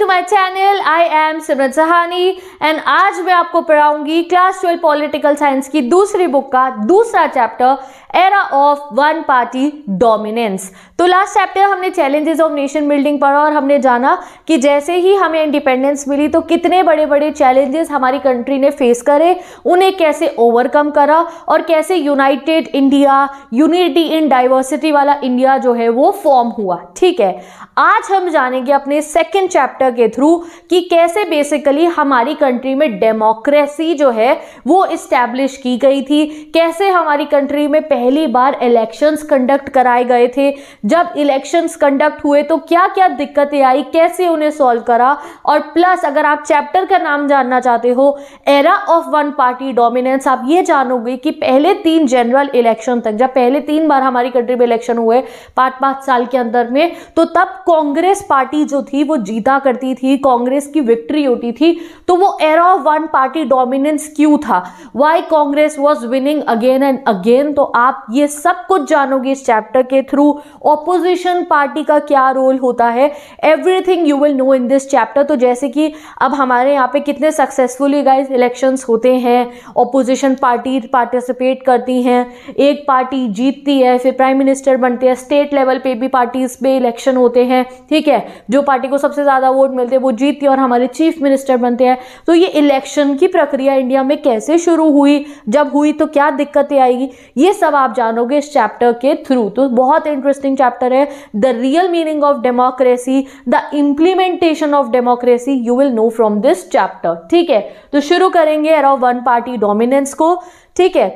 To my channel I am Simrat Jahani and आज मैं आपको पढ़ाऊंगी क्लास ट्वेल्व पॉलिटिकल साइंस की दूसरी बुक का दूसरा chapter era of one party dominance तो लास्ट चैप्टर हमने चैलेंजेस ऑफ नेशन बिल्डिंग पढ़ा और हमने जाना कि जैसे ही हमें इंडिपेंडेंस मिली तो कितने बड़े बड़े चैलेंजेस हमारी कंट्री ने फेस करे उन्हें कैसे ओवरकम करा और कैसे united India unity in diversity वाला इंडिया जो है वो फॉर्म हुआ ठीक है आज हम जानेंगे अपने सेकेंड चैप्टर के थ्रू कि कैसे बेसिकली हमारी कंट्री में डेमोक्रेसी जो है वो इस्टेब्लिश की गई थी कैसे हमारी कंट्री में पहली बार इलेक्शंस कंडक्ट कराए गए थे जब इलेक्शंस कंडक्ट हुए तो क्या क्या दिक्कतें आई कैसे उन्हें सॉल्व करा और प्लस अगर आप चैप्टर का नाम जानना चाहते हो era of one party dominance आप ये जानोगे कि पहले तीन जनरल इलेक्शन तक जब पहले तीन बार हमारी कंट्री में इलेक्शन हुए पाँच पाँच साल के अंदर में तो तब कांग्रेस पार्टी जो थी वो जीता करती थी कांग्रेस की विक्ट्री होती थी तो वो era of one party dominance क्यों था why Congress was winning again and again तो आप ये सब कुछ जानोगे इस चैप्टर के थ्रू ऑपोजिशन पार्टी का क्या रोल होता है everything you will know in this chapter तो जैसे कि अब हमारे यहाँ पे कितने सक्सेसफुली गाइज इलेक्शन होते हैं ऑपोजिशन पार्टी पार्टिसिपेट करती हैं एक पार्टी जीतती है फिर प्राइम मिनिस्टर बनते हैं स्टेट लेवल पे भी पार्टीज पे इलेक्शन होते हैं हैं ठीक है जो पार्टी को सबसे ज़्यादा वोट मिलते हैं वो जीतती है और हमारे चीफ मिनिस्टर बनते हैं तो ये इलेक्शन की प्रक्रिया इंडिया में कैसे शुरू हुई जब हुई तो क्या दिक्कतें आएगी ये सब आप जानोगे इस चैप्टर के थ्रू तो बहुत इंटरेस्टिंग चैप्टर है the real meaning of democracy the implementation of democracy you will know from this chapter ठीक है तो शुरू करेंगे अराउ वन पार्टी डोमिनेंस को ठीक है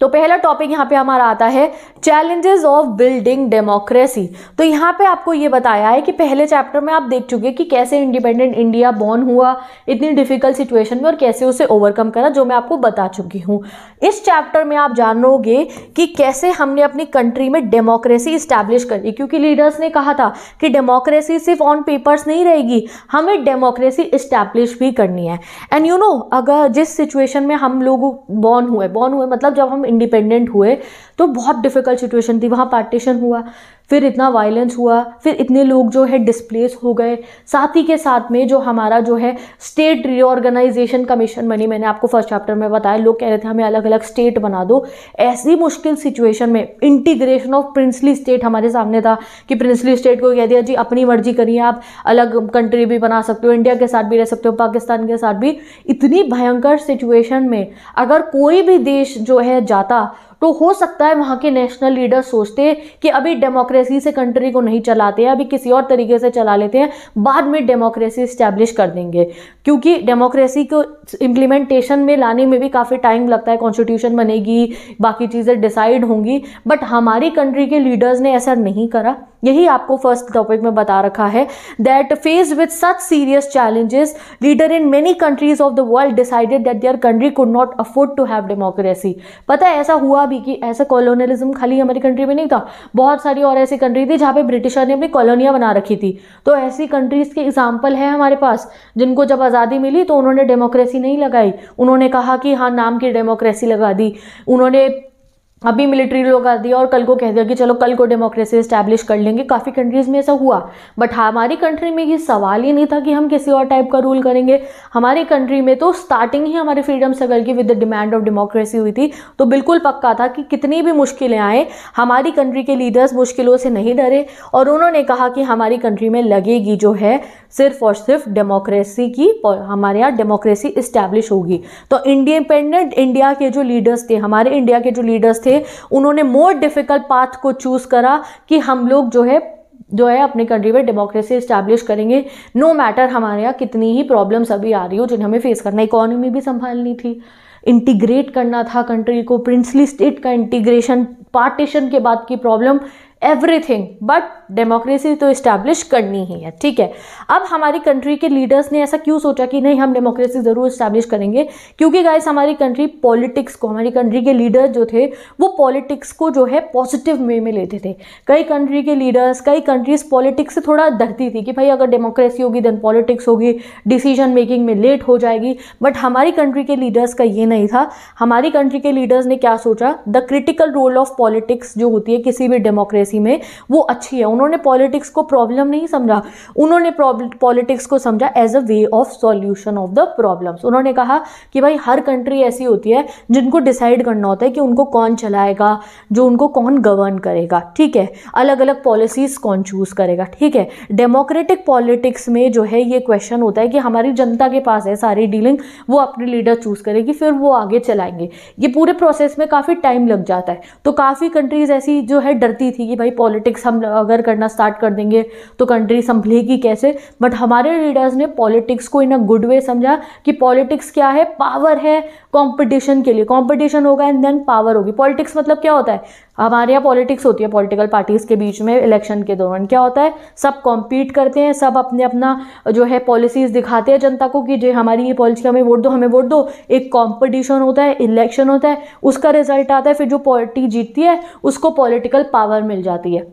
तो पहला टॉपिक यहाँ पे हमारा आता है चैलेंजेस ऑफ बिल्डिंग डेमोक्रेसी तो यहाँ पे आपको ये बताया है कि पहले चैप्टर में आप देख चुके कि कैसे इंडिपेंडेंट इंडिया बॉर्न हुआ इतनी डिफिकल्ट सिचुएशन में और कैसे उसे ओवरकम करा जो मैं आपको बता चुकी हूँ इस चैप्टर में आप जानोगे कि कैसे हमने अपनी कंट्री में डेमोक्रेसी इस्टेब्लिश करी क्योंकि लीडर्स ने कहा था कि डेमोक्रेसी सिर्फ ऑन पेपर्स नहीं रहेगी हमें डेमोक्रेसी इस्टेब्लिश भी करनी है एंड यू नो अगर जिस सिचुएशन में हम लोग बॉर्न हुए बॉर्न हुए मतलब जब हम इंडिपेंडेंट हुए तो बहुत डिफिकल्ट सिचुएशन थी वहाँ पार्टीशन हुआ फिर इतना वायलेंस हुआ फिर इतने लोग जो है डिस्प्लेस हो गए साथ ही के साथ में जो हमारा जो है स्टेट रीऑर्गेनाइजेशन कमीशन बनी मैंने आपको फर्स्ट चैप्टर में बताया लोग कह रहे थे हमें अलग अलग स्टेट बना दो ऐसी मुश्किल सिचुएशन में इंटीग्रेशन ऑफ प्रिंसली स्टेट हमारे सामने था कि प्रिंसली स्टेट को कह दिया जी अपनी मर्जी करिए आप अलग कंट्री भी बना सकते हो इंडिया के साथ भी रह सकते हो पाकिस्तान के साथ भी इतनी भयंकर सिचुएशन में अगर कोई भी देश जो है जाता तो हो सकता है वहाँ के नेशनल लीडर सोचते हैं कि अभी डेमोक्रेसी से कंट्री को नहीं चलाते हैं अभी किसी और तरीके से चला लेते हैं बाद में डेमोक्रेसी स्टैब्लिश कर देंगे क्योंकि डेमोक्रेसी को इम्प्लीमेंटेशन में लाने में भी काफ़ी टाइम लगता है कॉन्स्टिट्यूशन बनेगी बाकी चीज़ें डिसाइड होंगी बट हमारी कंट्री के लीडर्स ने ऐसा नहीं करा यही आपको फर्स्ट टॉपिक में बता रखा है that face with such serious challenges leader in many countries of the world decided that their country could not afford to have democracy पता है ऐसा हुआ भी कि ऐसा कॉलोनलिज्म खाली हमारी कंट्री में नहीं था बहुत सारी और ऐसी कंट्री थी जहाँ पे ब्रिटिशर ने अपनी कॉलोनियाँ बना रखी थी तो ऐसी कंट्रीज़ के एग्जाम्पल हैं हमारे पास जिनको जब आज़ादी मिली तो उन्होंने डेमोक्रेसी नहीं लगाई उन्होंने कहा कि हाँ नाम की डेमोक्रेसी लगा दी उन्होंने अभी मिलिट्री लोग आ दिया और कल को कह दिया कि चलो कल को डेमोक्रेसी इस्टेब्लिश कर लेंगे काफ़ी कंट्रीज़ में ऐसा हुआ बट हमारी कंट्री में ये सवाल ही नहीं था कि हम किसी और टाइप का रूल करेंगे हमारी कंट्री में तो स्टार्टिंग ही हमारे फ्रीडम स्ट्रगल की with the demand of democracy हुई थी तो बिल्कुल पक्का था कि कितनी भी मुश्किलें आएँ हमारी कंट्री के लीडर्स मुश्किलों से नहीं डरे और उन्होंने कहा कि हमारी कंट्री में लगेगी जो है सिर्फ और सिर्फ डेमोक्रेसी की हमारे यहाँ डेमोक्रेसी इस्टेब्लिश होगी तो इंडिपेंडेंट इंडिया के जो लीडर्स थे हमारे इंडिया के जो लीडर्स थे थे उन्होंने मोर डिफ़िकल्ट पाथ को चूज़ करा कि हम लोग जो है जो है अपने कंट्री में डेमोक्रेसी इस्टेब्लिश करेंगे नो no मैटर हमारे यहाँ कितनी ही प्रॉब्लम्स अभी आ रही हो जिन्हें हमें फेस करना इकोनॉमी भी संभालनी थी इंटीग्रेट करना था कंट्री को प्रिंसली स्टेट का इंटीग्रेशन पार्टीशन के बाद की प्रॉब्लम एवरीथिंग बट डेमोक्रेसी तो इस्टेब्लिश करनी ही है ठीक है अब हमारी कंट्री के लीडर्स ने ऐसा क्यों सोचा कि नहीं हम डेमोक्रेसी ज़रूर इस्टेब्लिश करेंगे क्योंकि गाइस हमारी कंट्री पॉलिटिक्स को हमारी कंट्री के लीडर्स जो थे वो पॉलिटिक्स को जो है पॉजिटिव वे में लेते थे कई कंट्री के लीडर्स कई कंट्रीज़ पॉलिटिक्स से थोड़ा डरती थी कि भाई अगर डेमोक्रेसी होगी देन पॉलिटिक्स होगी डिसीजन मेकिंग में लेट हो जाएगी बट हमारी कंट्री के लीडर्स का ये नहीं था हमारी कंट्री के लीडर्स ने क्या सोचा the critical role of politics जो होती है किसी भी डेमोक्रेसी प्रेसिडेंसी में वो अच्छी है उन्होंने पॉलिटिक्स को प्रॉब्लम नहीं समझा उन्होंने पॉलिटिक्स को समझा as a way of solution of the problems उन्होंने कहा कि भाई हर कंट्री ऐसी होती है जिनको डिसाइड करना होता है कि उनको कौन चलाएगा जो उनको कौन गवर्न करेगा ठीक है अलग अलग पॉलिसीज़ कौन चूज़ करेगा ठीक है डेमोक्रेटिक पॉलिटिक्स में जो है ये क्वेश्चन होता है कि हमारी जनता के पास है सारी डीलिंग वो अपने लीडर चूज़ करेगी फिर वो आगे चलाएंगे ये पूरे प्रोसेस में काफ़ी टाइम लग जाता है तो काफ़ी कंट्रीज़ ऐसी जो है डरती थी कि भाई पॉलिटिक्स हम अगर करना स्टार्ट कर देंगे तो कंट्री संभलेगी कैसे बट हमारे लीडर्स ने पॉलिटिक्स को इन अ गुड वे समझा कि पॉलिटिक्स क्या है पावर है कॉम्पिटिशन के लिए कॉम्पिटिशन होगा एंड देन पावर होगी पॉलिटिक्स मतलब क्या होता है हमारे यहाँ पॉलिटिक्स होती है पॉलिटिकल पार्टीज़ के बीच में इलेक्शन के दौरान क्या होता है सब कॉम्पीट करते हैं सब अपने अपना जो है पॉलिसीज़ दिखाते हैं जनता को कि जो हमारी ये पॉलिसी हमें वोट दो हमें वोट दो एक कॉम्पिटिशन होता है इलेक्शन होता है उसका रिजल्ट आता है फिर जो पार्टी जीतती है उसको पॉलिटिकल पावर मिल जाती है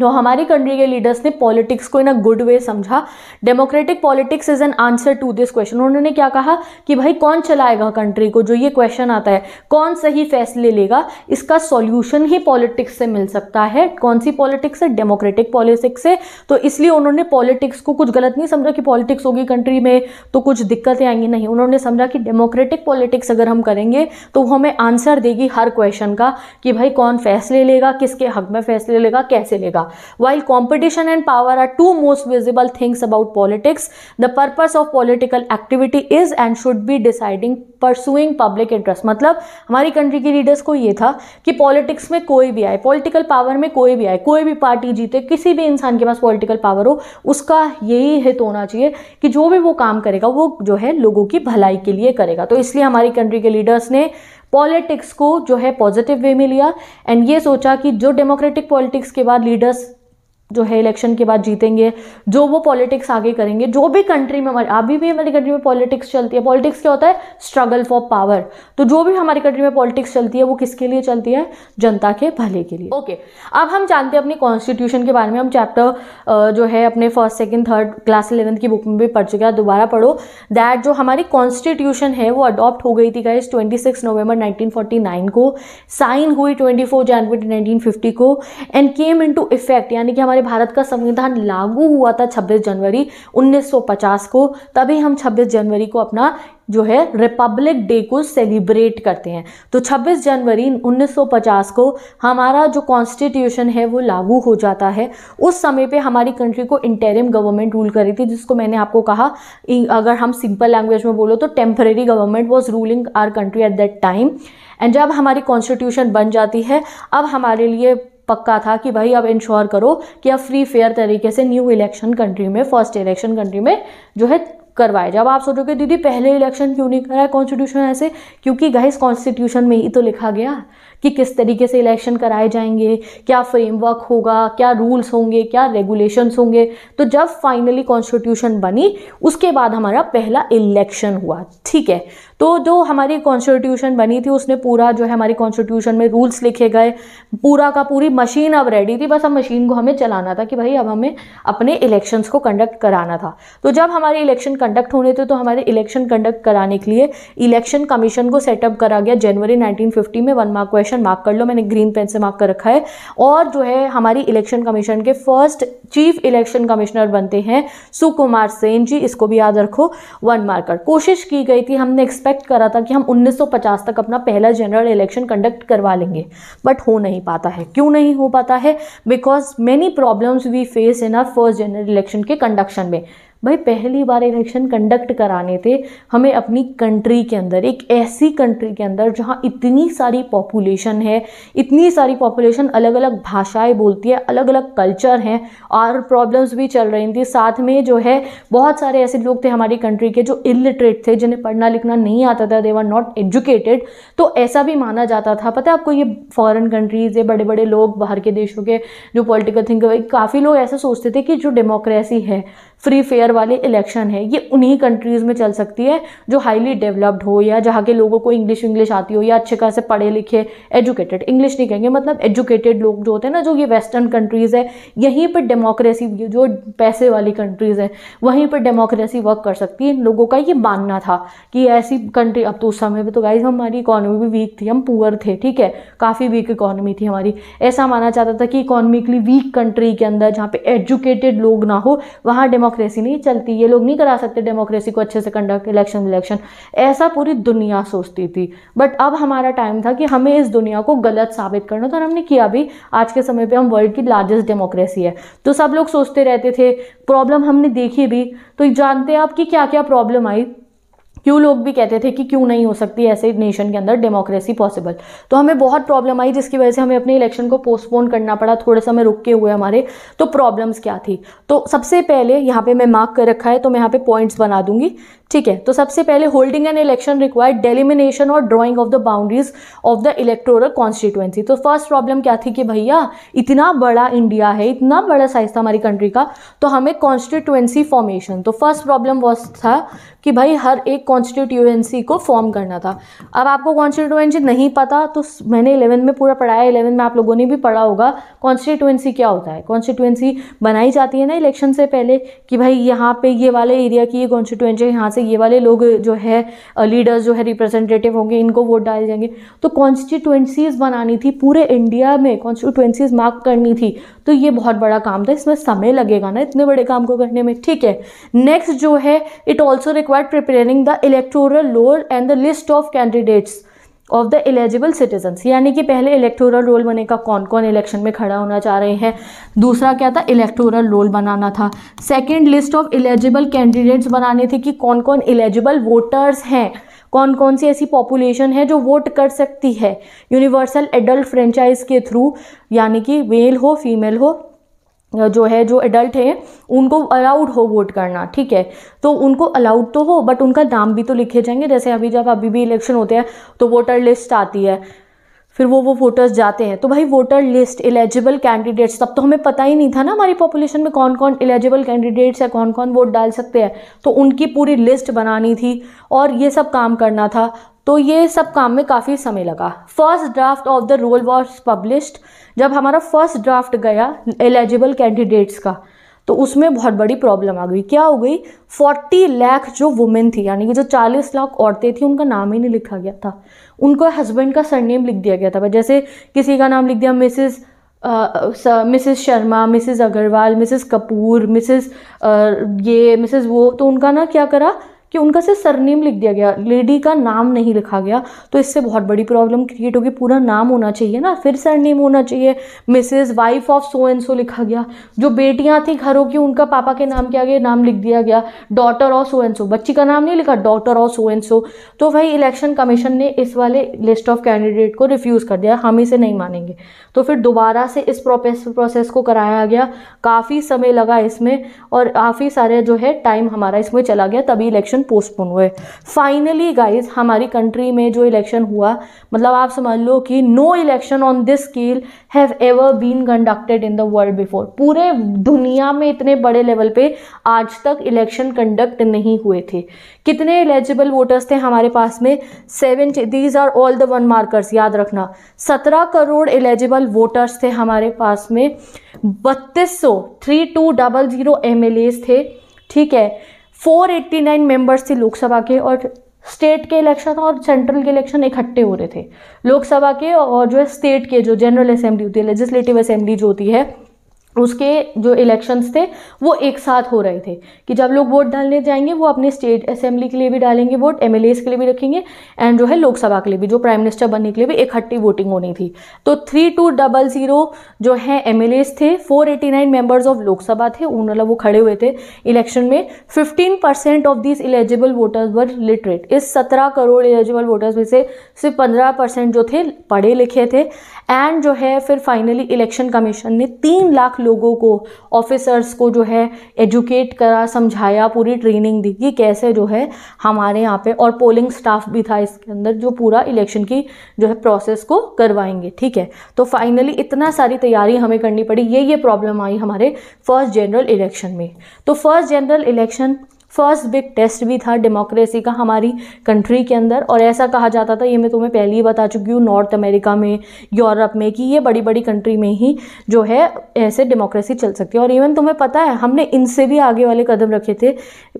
तो हमारी कंट्री के लीडर्स ने पॉलिटिक्स को इन अ गुड वे समझा democratic politics is an answer to this question उन्होंने क्या कहा कि भाई कौन चलाएगा कंट्री को जो ये क्वेश्चन आता है कौन सही फैसले लेगा इसका सॉल्यूशन ही पॉलिटिक्स से मिल सकता है कौन सी पॉलिटिक्स से डेमोक्रेटिक पॉलिटिक्स से तो इसलिए उन्होंने पॉलिटिक्स को कुछ गलत नहीं समझा कि पॉलिटिक्स होगी कंट्री में तो कुछ दिक्कतें आएंगी नहीं उन्होंने समझा कि डेमोक्रेटिक पॉलिटिक्स अगर हम करेंगे तो वो हमें आंसर देगी हर क्वेश्चन का कि भाई कौन फैसले लेगा किसके हक में फैसले लेगा कैसे लेगा का while competition and power are two most visible things about politics the purpose of political activity is and should be deciding pursuing public interest मतलब हमारी कंट्री के लीडर्स को ये था कि पॉलिटिक्स में कोई भी आए पॉलिटिकल पावर में कोई भी आए कोई भी पार्टी जीते किसी भी इंसान के पास पॉलिटिकल पावर हो उसका यही हित होना चाहिए कि जो भी वो काम करेगा वो जो है लोगों की भलाई के लिए करेगा तो इसलिए हमारी कंट्री के लीडर्स ने पॉलिटिक्स को जो है पॉजिटिव वे में लिया एंड ये सोचा कि जो डेमोक्रेटिक पॉलिटिक्स के बाद लीडर्स जो है इलेक्शन के बाद जीतेंगे जो वो पॉलिटिक्स आगे करेंगे जो भी कंट्री में हमारी अभी भी हमारी कंट्री में पॉलिटिक्स चलती है पॉलिटिक्स क्या होता है स्ट्रगल फॉर पावर तो जो भी हमारी कंट्री में पॉलिटिक्स चलती है वो किसके लिए चलती है जनता के भले के लिए ओके okay. अब हम जानते हैं अपने कॉन्स्टिट्यूशन के बारे में हम चैप्टर जो है अपने first second third class eleventh की बुक में भी पढ़ चुके हैं दोबारा पढ़ो दैट जो हमारी कॉन्स्टिट्यूशन है वो अडॉप्ट हो गई थी गाइज ट्वेंटी सिक्स नवंबर 1949 को साइन हुई ट्वेंटी फोर जनवरी नाइनटीन को एंड केम इन इफेक्ट यानी कि हमारे हमारे भारत का संविधान लागू हुआ था 26 जनवरी 1950 को तभी हम 26 जनवरी को अपना जो है रिपब्लिक डे को सेलिब्रेट करते हैं तो 26 जनवरी 1950 को हमारा जो कॉन्स्टिट्यूशन है वो लागू हो जाता है उस समय पे हमारी कंट्री को इंटेरिम गवर्नमेंट रूल करी थी जिसको मैंने आपको कहा अगर हम सिंपल लैंग्वेज में बोलो तो temporary government was ruling our country at that time and जब हमारी कॉन्स्टिट्यूशन बन जाती है अब हमारे लिए पक्का था कि भाई अब इंश्योर करो कि अब फ्री फेयर तरीके से न्यू इलेक्शन कंट्री में फर्स्ट इलेक्शन कंट्री में जो है करवाए जब आप सोचोगे दीदी पहले इलेक्शन क्यों नहीं कराए कॉन्स्टिट्यूशन ऐसे क्योंकि गाइस कॉन्स्टिट्यूशन में ही तो लिखा गया कि किस तरीके से इलेक्शन कराए जाएंगे क्या फ्रेमवर्क होगा क्या रूल्स होंगे क्या रेगुलेशंस होंगे तो जब फाइनली कॉन्स्टिट्यूशन बनी उसके बाद हमारा पहला इलेक्शन हुआ ठीक है तो जो हमारी कॉन्स्टिट्यूशन बनी थी उसने पूरा जो है हमारी कॉन्स्टिट्यूशन में रूल्स लिखे गए पूरा का पूरी मशीन अब रेडी थी बस अब मशीन को हमें चलाना था कि भाई अब हमें अपने इलेक्शंस को कंडक्ट कराना था तो जब हमारे इलेक्शन कंडक्ट होने थे तो हमारे इलेक्शन कंडक्ट कराने के लिए इलेक्शन कमीशन को सेटअप करा गया जनवरी नाइनटीन में one mark question direction mark कर लो मैंने ग्रीन पेन से मार्क कर रखा है और जो है हमारी इलेक्शन कमीशन के फर्स्ट चीफ इलेक्शन कमिश्नर बनते हैं सुकुमार सेन जी इसको भी याद रखो वन मार्कर कोशिश की गई थी हमने एक्सपेक्ट करा था कि हम 1950 तक अपना पहला जनरल इलेक्शन कंडक्ट करवा लेंगे बट हो नहीं पाता है क्यों नहीं हो पाता है because many problems we face in our first general election के कंडक्शन में भाई पहली बार इलेक्शन कंडक्ट कराने थे हमें अपनी कंट्री के अंदर एक ऐसी कंट्री के अंदर जहाँ इतनी सारी पॉपुलेशन है इतनी सारी पॉपुलेशन अलग अलग भाषाएं बोलती है अलग अलग कल्चर हैं और प्रॉब्लम्स भी चल रही थी साथ में जो है बहुत सारे ऐसे लोग थे हमारी कंट्री के जो इलिटरेट थे जिन्हें पढ़ना लिखना नहीं आता था दे वर नॉट एजुकेटेड तो ऐसा भी माना जाता था पता है आपको ये फॉरन कंट्रीज़ ये बड़े बड़े लोग बाहर के देशों के जो पॉलिटिकल थिंकर काफ़ी लोग ऐसा सोचते थे कि जो डेमोक्रेसी है फ्री फेयर वाले इलेक्शन है ये उन्हीं कंट्रीज़ में चल सकती है जो हाईली डेवलप्ड हो या जहाँ के लोगों को इंग्लिश इंग्लिश आती हो या अच्छे खास पढ़े लिखे एजुकेटेड इंग्लिश नहीं कहेंगे मतलब एजुकेटेड लोग जो होते हैं ना जो ये वेस्टर्न कंट्रीज़ है यहीं पर डेमोक्रेसी जो पैसे वाली कंट्रीज़ है वहीं पर डेमोक्रेसी वर्क कर सकती है इन लोगों का ये मानना था कि ऐसी कंट्री अब तो उस समय पर तो गाइज हमारी इकोनॉमी भी वीक थी हम पुअर थे ठीक है काफ़ी वीक इकोनॉमी थी हमारी ऐसा माना जाता था कि इकॉनमिकली वीक कंट्री के अंदर जहाँ पे एजुकेटेड लोग ना हो वहाँ डेमो डेमोक्रेसी नहीं चलती ये लोग नहीं करा सकते डेमोक्रेसी को अच्छे से कंडक्ट इलेक्शन इलेक्शन ऐसा पूरी दुनिया सोचती थी बट अब हमारा टाइम था कि हमें इस दुनिया को गलत साबित करना था और हमने किया भी आज के समय पर हम वर्ल्ड की लार्जेस्ट डेमोक्रेसी है तो सब लोग सोचते रहते थे प्रॉब्लम हमने देखी भी तो जानते हैं आप कि क्या क्या प्रॉब्लम आई क्यों लोग भी कहते थे कि क्यों नहीं हो सकती ऐसे नेशन के अंदर डेमोक्रेसी पॉसिबल तो हमें बहुत प्रॉब्लम आई जिसकी वजह से हमें अपने इलेक्शन को पोस्टपोन करना पड़ा थोड़े समय रुक के हुए हमारे तो प्रॉब्लम्स क्या थी तो सबसे पहले यहाँ पे मैं मार्क कर रखा है तो मैं यहाँ पे पॉइंट्स बना दूंगी ठीक है तो सबसे पहले holding an election required delimitation और drawing of the boundaries of the electoral constituency तो फर्स्ट प्रॉब्लम क्या थी कि भैया इतना बड़ा इंडिया है इतना बड़ा साइज था हमारी कंट्री का तो हमें कॉन्स्टिट्यूएंसी फॉर्मेशन तो फर्स्ट प्रॉब्लम वॉज था कि भाई हर एक कॉन्स्टिट्यूएंसी को फॉर्म करना था अब आपको कॉन्स्टिट्यूएंसी नहीं पता तो मैंने इलेवन में पूरा पढ़ाया इलेवन में आप लोगों ने भी पढ़ा होगा कॉन्स्टिट्यूएंसी क्या होता है कॉन्स्टिट्यूएंसी बनाई जाती है ना इलेक्शन से पहले कि भाई यहाँ पे ये वाले एरिया की ये कॉन्स्टिट्यूएंसी यहाँ से ये वाले लोग जो है लीडर्स जो है रिप्रेजेंटेटिव होंगे इनको वोट डाले जाएंगे तो कॉन्स्टिट्यूएंसीज बनानी थी पूरे इंडिया में कॉन्स्टिट्यूएंसीज मार्क करनी थी तो ये बहुत बड़ा काम था इसमें समय लगेगा ना इतने बड़े काम को करने में ठीक है नेक्स्ट जो है it also required preparing the electoral roll and the list of candidates of the eligible citizens यानी कि पहले इलेक्टोरल रोल बने का कौन कौन इलेक्शन में खड़ा होना चाह रहे हैं दूसरा क्या था इलेक्टोरल रोल बनाना था second list of eligible candidates बनाने थे कि कौन कौन एलिजिबल वोटर्स हैं कौन कौन सी ऐसी पॉपुलेशन है जो वोट कर सकती है यूनिवर्सल एडल्ट फ्रेंचाइज के थ्रू यानी कि मेल हो फीमेल हो जो है जो एडल्ट हैं उनको अलाउड हो वोट करना ठीक है तो उनको अलाउड तो हो बट उनका नाम भी तो लिखे जाएंगे जैसे अभी जब अभी भी इलेक्शन होते हैं तो वोटर लिस्ट आती है फिर वो वो वोटर्स जाते हैं तो भाई वोटर लिस्ट एलिजिबल कैंडिडेट्स तब तो हमें पता ही नहीं था ना हमारी पॉपुलेशन में कौन कौन एलिजिबल कैंडिडेट्स है कौन कौन वोट डाल सकते हैं तो उनकी पूरी लिस्ट बनानी थी और ये सब काम करना था तो ये सब काम में काफ़ी समय लगा first draft of the roll was published जब हमारा फर्स्ट ड्राफ्ट गया एलिजिबल कैंडिडेट्स का तो उसमें बहुत बड़ी प्रॉब्लम आ गई क्या हो गई 40 लाख जो वुमेन थी यानी कि जो 40 लाख औरतें थी उनका नाम ही नहीं लिखा गया था उनको हस्बैंड का सरनेम लिख दिया गया था जैसे किसी का नाम लिख दिया Mrs Mrs uh, Sharma Mrs Agarwal Mrs Kapoor Mrs uh, ये मिसेस वो तो उनका ना क्या करा कि उनका सिर्फ सरनेम लिख दिया गया लेडी का नाम नहीं लिखा गया तो इससे बहुत बड़ी प्रॉब्लम क्रिएट होगी पूरा नाम होना चाहिए ना फिर सरनेम होना चाहिए Mrs wife of so and so लिखा गया जो बेटियाँ थी घरों की उनका पापा के नाम के आगे नाम लिख दिया गया daughter of so and so बच्ची का नाम नहीं लिखा daughter of so and so तो भाई इलेक्शन कमीशन ने इस वाले लिस्ट ऑफ कैंडिडेट को रिफ्यूज़ कर दिया हम इसे नहीं मानेंगे तो फिर दोबारा से इस प्रोसेस को कराया गया काफ़ी समय लगा इसमें और काफ़ी सारे जो है टाइम हमारा इसमें चला गया तभी इलेक्शन इलेक्शन पोस्टपोन हुए फाइनली गाइज हमारी कंट्री में जो इलेक्शन हुआ मतलब आप समझ लो कि no election on this scale have ever been conducted in the world before पूरे दुनिया में इतने बड़े लेवल पे आज तक इलेक्शन कंडक्ट नहीं हुए थे कितने एलिजिबल वोटर्स थे हमारे पास में seven these are all the one markers याद रखना सत्रह करोड़ एलिजिबल वोटर्स थे हमारे पास में बत्तीस सौ three two double zero M थे ठीक है 489 मेंबर्स थे लोकसभा के और स्टेट के इलेक्शन और सेंट्रल के इलेक्शन इकट्ठे हो रहे थे लोकसभा के और जो है स्टेट के जो जनरल असेंबली होती है लेजिस्लेटिव असेंबली जो होती है उसके जो इलेक्शंस थे वो एक साथ हो रहे थे कि जब लोग वोट डालने जाएंगे वो अपने स्टेट असेंबली के लिए भी डालेंगे वोट एम के लिए भी रखेंगे एंड जो है लोकसभा के लिए भी जो प्राइम मिनिस्टर बनने के लिए भी इकट्ठी वोटिंग होनी थी तो थ्री टू डबल ज़ीरो जो है एम थे four eighty nine members of Lok Sabha थे उन मतलब वो खड़े हुए थे इलेक्शन में fifteen percent of this eligible voters were literate इस सत्रह करोड़ एलिजिबल वोटर्स में से सिर्फ पंद्रह परसेंट जो थे पढ़े लिखे थे एंड जो है फिर फाइनली इलेक्शन कमीशन ने तीन लाख लोगों को ऑफिसर्स को जो है एजुकेट करा समझाया पूरी ट्रेनिंग दी कि कैसे जो है हमारे यहाँ पे और पोलिंग स्टाफ भी था इसके अंदर जो पूरा इलेक्शन की जो है प्रोसेस को करवाएंगे ठीक है तो फाइनली इतना सारी तैयारी हमें करनी पड़ी ये ये प्रॉब्लम आई हमारे फर्स्ट जनरल इलेक्शन में तो first general election first big test भी था डेमोक्रेसी का हमारी कंट्री के अंदर और ऐसा कहा जाता था ये मैं तुम्हें पहले ही बता चुकी हूँ नॉर्थ अमेरिका में यूरोप में कि ये बड़ी बड़ी कंट्री में ही जो है ऐसे डेमोक्रेसी चल सकती है और इवन तुम्हें पता है हमने इनसे भी आगे वाले कदम रखे थे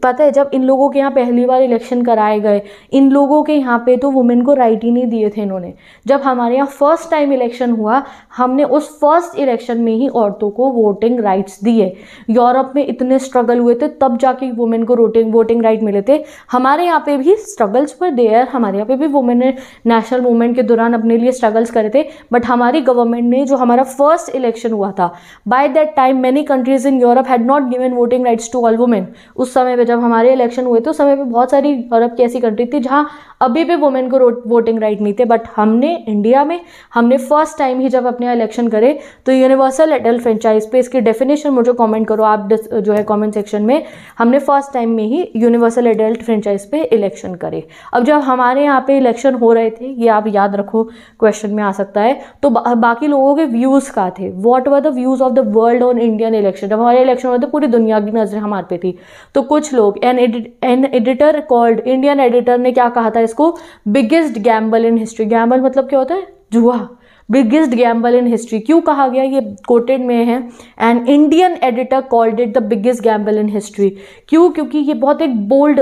पता है जब इन लोगों के यहाँ पहली बार इलेक्शन कराए गए इन लोगों के यहाँ पे तो वुमेन को राइट ही नहीं दिए थे इन्होंने जब हमारे यहाँ फर्स्ट टाइम इलेक्शन हुआ हमने उस फर्स्ट इलेक्शन में ही औरतों को वोटिंग राइट्स दिए यूरोप में इतने स्ट्रगल हुए थे तब जाके वुमेन को वोटिंग वोटिंग राइट मिले थे हमारे यहाँ पे भी स्ट्रगल्स पर देयर हमारे यहाँ पे भी वुमेन ने नेशनल मूवमेंट के दौरान अपने लिए स्ट्रगल्स करे थे बट हमारी गवर्नमेंट ने जो हमारा फर्स्ट इलेक्शन हुआ था by that time many countries in Europe had not given voting rights to all women उस समय पर जब हमारे इलेक्शन हुए थे तो उस समय पर बहुत सारी यूरोप की ऐसी कंट्री थी जहाँ अभी भी वुमेन को वोटिंग राइट नहीं थे बट हमने इंडिया में हमने फर्स्ट टाइम ही जब अपने इलेक्शन करे तो यूनिवर्सल एडल्ट फ्रेंचाइज पे इसकी डेफिनेशन मुझे कमेंट करो आप जो है कमेंट सेक्शन में हमने फर्स्ट टाइम टाइम में ही यूनिवर्सल एडल्ट फ्रेंचाइज पे इलेक्शन करे अब जब हमारे यहाँ पे इलेक्शन हो रहे थे ये आप याद रखो क्वेश्चन में आ सकता है तो बा, बाकी लोगों के व्यूज़ का थे what were the views of the world on Indian election जब हमारे इलेक्शन हुए थे पूरी दुनिया की नज़र हमारे पे थी तो कुछ लोग an an editor called Indian editor ने क्या कहा था इसको biggest gamble in history gamble मतलब क्या होता है जुआ बिगेस्ट गैम्बल इन हिस्ट्री क्यों कहा गया ये कोटेड में है and Indian editor called it the biggest gamble in history क्यों क्योंकि ये बहुत एक बोल्ड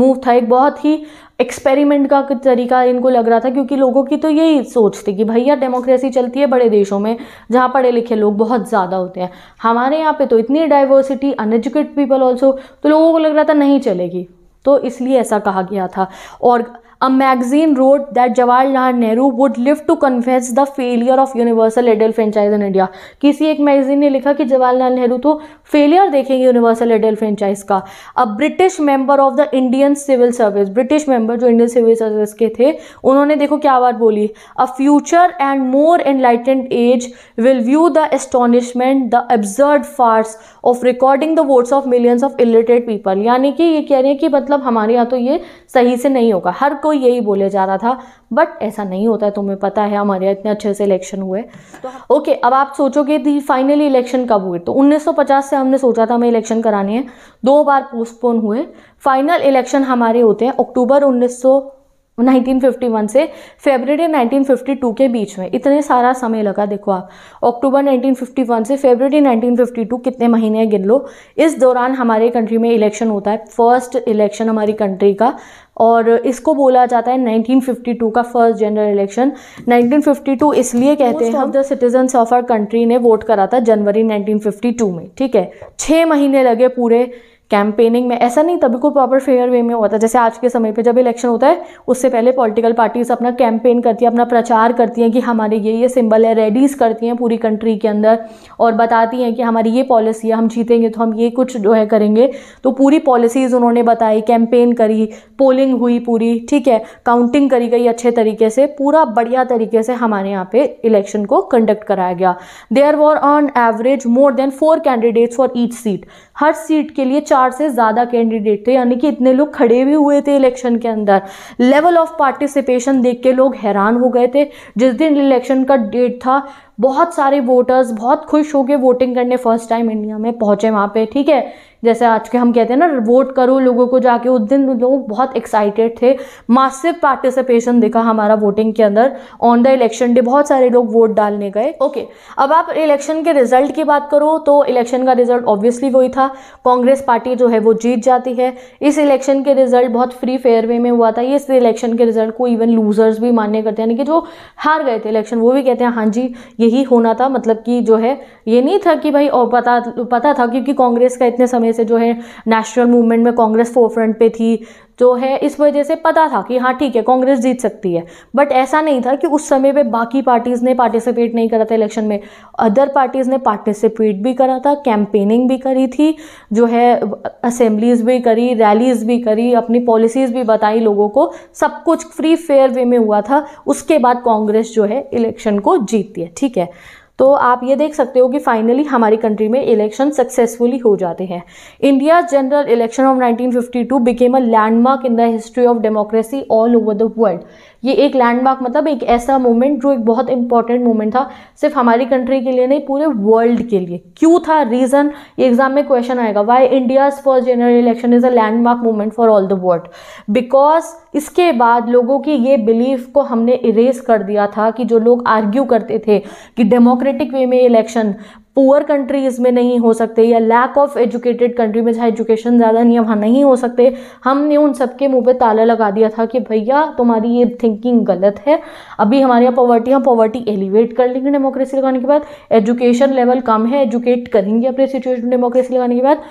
मूव था एक बहुत ही एक्सपेरिमेंट का तरीका इनको लग रहा था क्योंकि लोगों की तो यही सोच थी कि भैया डेमोक्रेसी चलती है बड़े देशों में जहाँ पढ़े लिखे लोग बहुत ज़्यादा होते हैं हमारे यहाँ पे तो इतनी डाइवर्सिटी अनएजुकेट पीपल ऑल्सो तो लोगों को लग रहा था नहीं चलेगी तो इसलिए ऐसा कहा गया था और a magazine wrote that Jawaharlal Nehru would live to convince the failure of universal adult franchise in India किसी एक मैगजीन ने लिखा कि जवाहरलाल नेहरू तो फेलियर देखेंगे यूनिवर्सल एडल्ट फ्रेंचाइज का a British member of the Indian Civil Service British member जो Indian Civil Service के थे उन्होंने देखो क्या बात बोली a future and more enlightened age will view the astonishment the absurd farce of recording the votes of millions of illiterate people यानी कि ये कह रहे हैं कि मतलब हमारे यहाँ तो ये सही से नहीं होगा हर कोई यही बोले जा रहा था बट ऐसा नहीं होता है तुम्हें पता है हमारे इतने अच्छे से इलेक्शन हुए ओके तो अब आप सोचोगे दी फाइनली इलेक्शन कब हुए तो 1950 से हमने सोचा था हमें इलेक्शन कराने हैं दो बार पोस्टपोन हुए फाइनल इलेक्शन हमारे होते हैं अक्टूबर उन्नीस 1951 से फेबररी 1952 के बीच में इतने सारा समय लगा देखो आप अक्टूबर 1951 से फेबररी 1952 कितने महीने गिन लो इस दौरान हमारे कंट्री में इलेक्शन होता है फर्स्ट इलेक्शन हमारी कंट्री का और इसको बोला जाता है 1952 का फर्स्ट जनरल इलेक्शन 1952 इसलिए कहते हैं the citizens of our country ने वोट करा था जनवरी 1952 में ठीक है छः महीने लगे पूरे कैंपेनिंग में ऐसा नहीं तभी को प्रॉपर फेयर वे में होता है जैसे आज के समय पे जब इलेक्शन होता है उससे पहले पॉलिटिकल पार्टीज अपना कैंपेन करती है अपना प्रचार करती हैं कि हमारे ये ये सिंबल है रेडीज़ करती हैं पूरी कंट्री के अंदर और बताती हैं कि हमारी ये पॉलिसी है हम जीतेंगे तो हम ये कुछ जो है करेंगे तो पूरी पॉलिसीज़ उन्होंने बताई कैंपेन करी पोलिंग हुई पूरी ठीक है काउंटिंग करी गई अच्छे तरीके से पूरा बढ़िया तरीके से हमारे यहाँ पे इलेक्शन को कंडक्ट कराया गया there were on average more than four candidates for each seat हर सीट के लिए चार हजार से ज़्यादा कैंडिडेट थे यानी कि इतने लोग खड़े भी हुए थे इलेक्शन के अंदर लेवल ऑफ पार्टिसिपेशन देख के लोग हैरान हो गए थे जिस दिन इलेक्शन का डेट था बहुत सारे वोटर्स बहुत खुश हो गए वोटिंग करने फर्स्ट टाइम इंडिया में पहुंचे वहाँ पे ठीक है जैसे आज के हम कहते हैं ना वोट करो लोगों को जाके उस दिन लोग बहुत एक्साइटेड थे मासिव पार्टिसिपेशन देखा हमारा वोटिंग के अंदर ऑन द इलेक्शन डे बहुत सारे लोग वोट डालने गए ओके okay, अब आप इलेक्शन के रिजल्ट की बात करो तो इलेक्शन का रिजल्ट ऑब्वियसली वही था कांग्रेस पार्टी जो है वो जीत जाती है इस इलेक्शन के रिजल्ट बहुत फ्री फेयर वे में हुआ था इस इलेक्शन के रिजल्ट को इवन लूजर्स भी मान्य करते हैं यानी कि जो हार गए थे इलेक्शन वो भी कहते हैं हाँ जी यही होना था मतलब कि जो है ये नहीं था कि भाई और पता पता था क्योंकि कांग्रेस का इतने समय पहले से जो है नेशनल मूवमेंट में कांग्रेस फोरफ्रंट पे थी जो है इस वजह से पता था कि हाँ ठीक है कांग्रेस जीत सकती है बट ऐसा नहीं था कि उस समय पे बाकी पार्टीज़ ने पार्टिसिपेट नहीं करा था इलेक्शन में अदर पार्टीज़ ने पार्टिसिपेट भी करा था कैंपेनिंग भी करी थी जो है असेंबलीज़ भी करी रैलीज़ भी करी अपनी पॉलिसीज़ भी बताई लोगों को सब कुछ फ्री फेयर वे में हुआ था उसके बाद कांग्रेस जो है इलेक्शन को जीतती है ठीक है तो आप ये देख सकते हो कि फाइनली हमारी कंट्री में इलेक्शन सक्सेसफुली हो जाते हैं India general election of 1952 became a landmark in the history of democracy all over the world ये एक लैंडमार्क मतलब एक ऐसा मोमेंट जो एक बहुत इंपॉर्टेंट मोमेंट था सिर्फ हमारी कंट्री के लिए नहीं पूरे वर्ल्ड के लिए क्यों था रीज़न ये एग्जाम में क्वेश्चन आएगा why India's first general election is a landmark moment for all the world because इसके बाद लोगों की ये बिलीफ को हमने इरेज कर दिया था कि जो लोग आर्ग्यू करते थे कि डेमोक्रेटिक वे में इलेक्शन पुअर कंट्रीज़ में नहीं हो सकते या लैक ऑफ एजुकेटेड कंट्री में जहाँ एजुकेशन ज़्यादा नहीं है वहाँ नहीं हो सकते हमने उन सबके मुंह पे ताला लगा दिया था कि भैया तुम्हारी ये थिंकिंग गलत है अभी हमारे यहाँ पॉवर्टी हम पॉवर्टी एलिवेट कर लेंगे डेमोक्रेसी लगाने के बाद एजुकेशन लेवल कम है एजुकेट करेंगे अपने सिचुएशन डेमोक्रेसी लगाने के बाद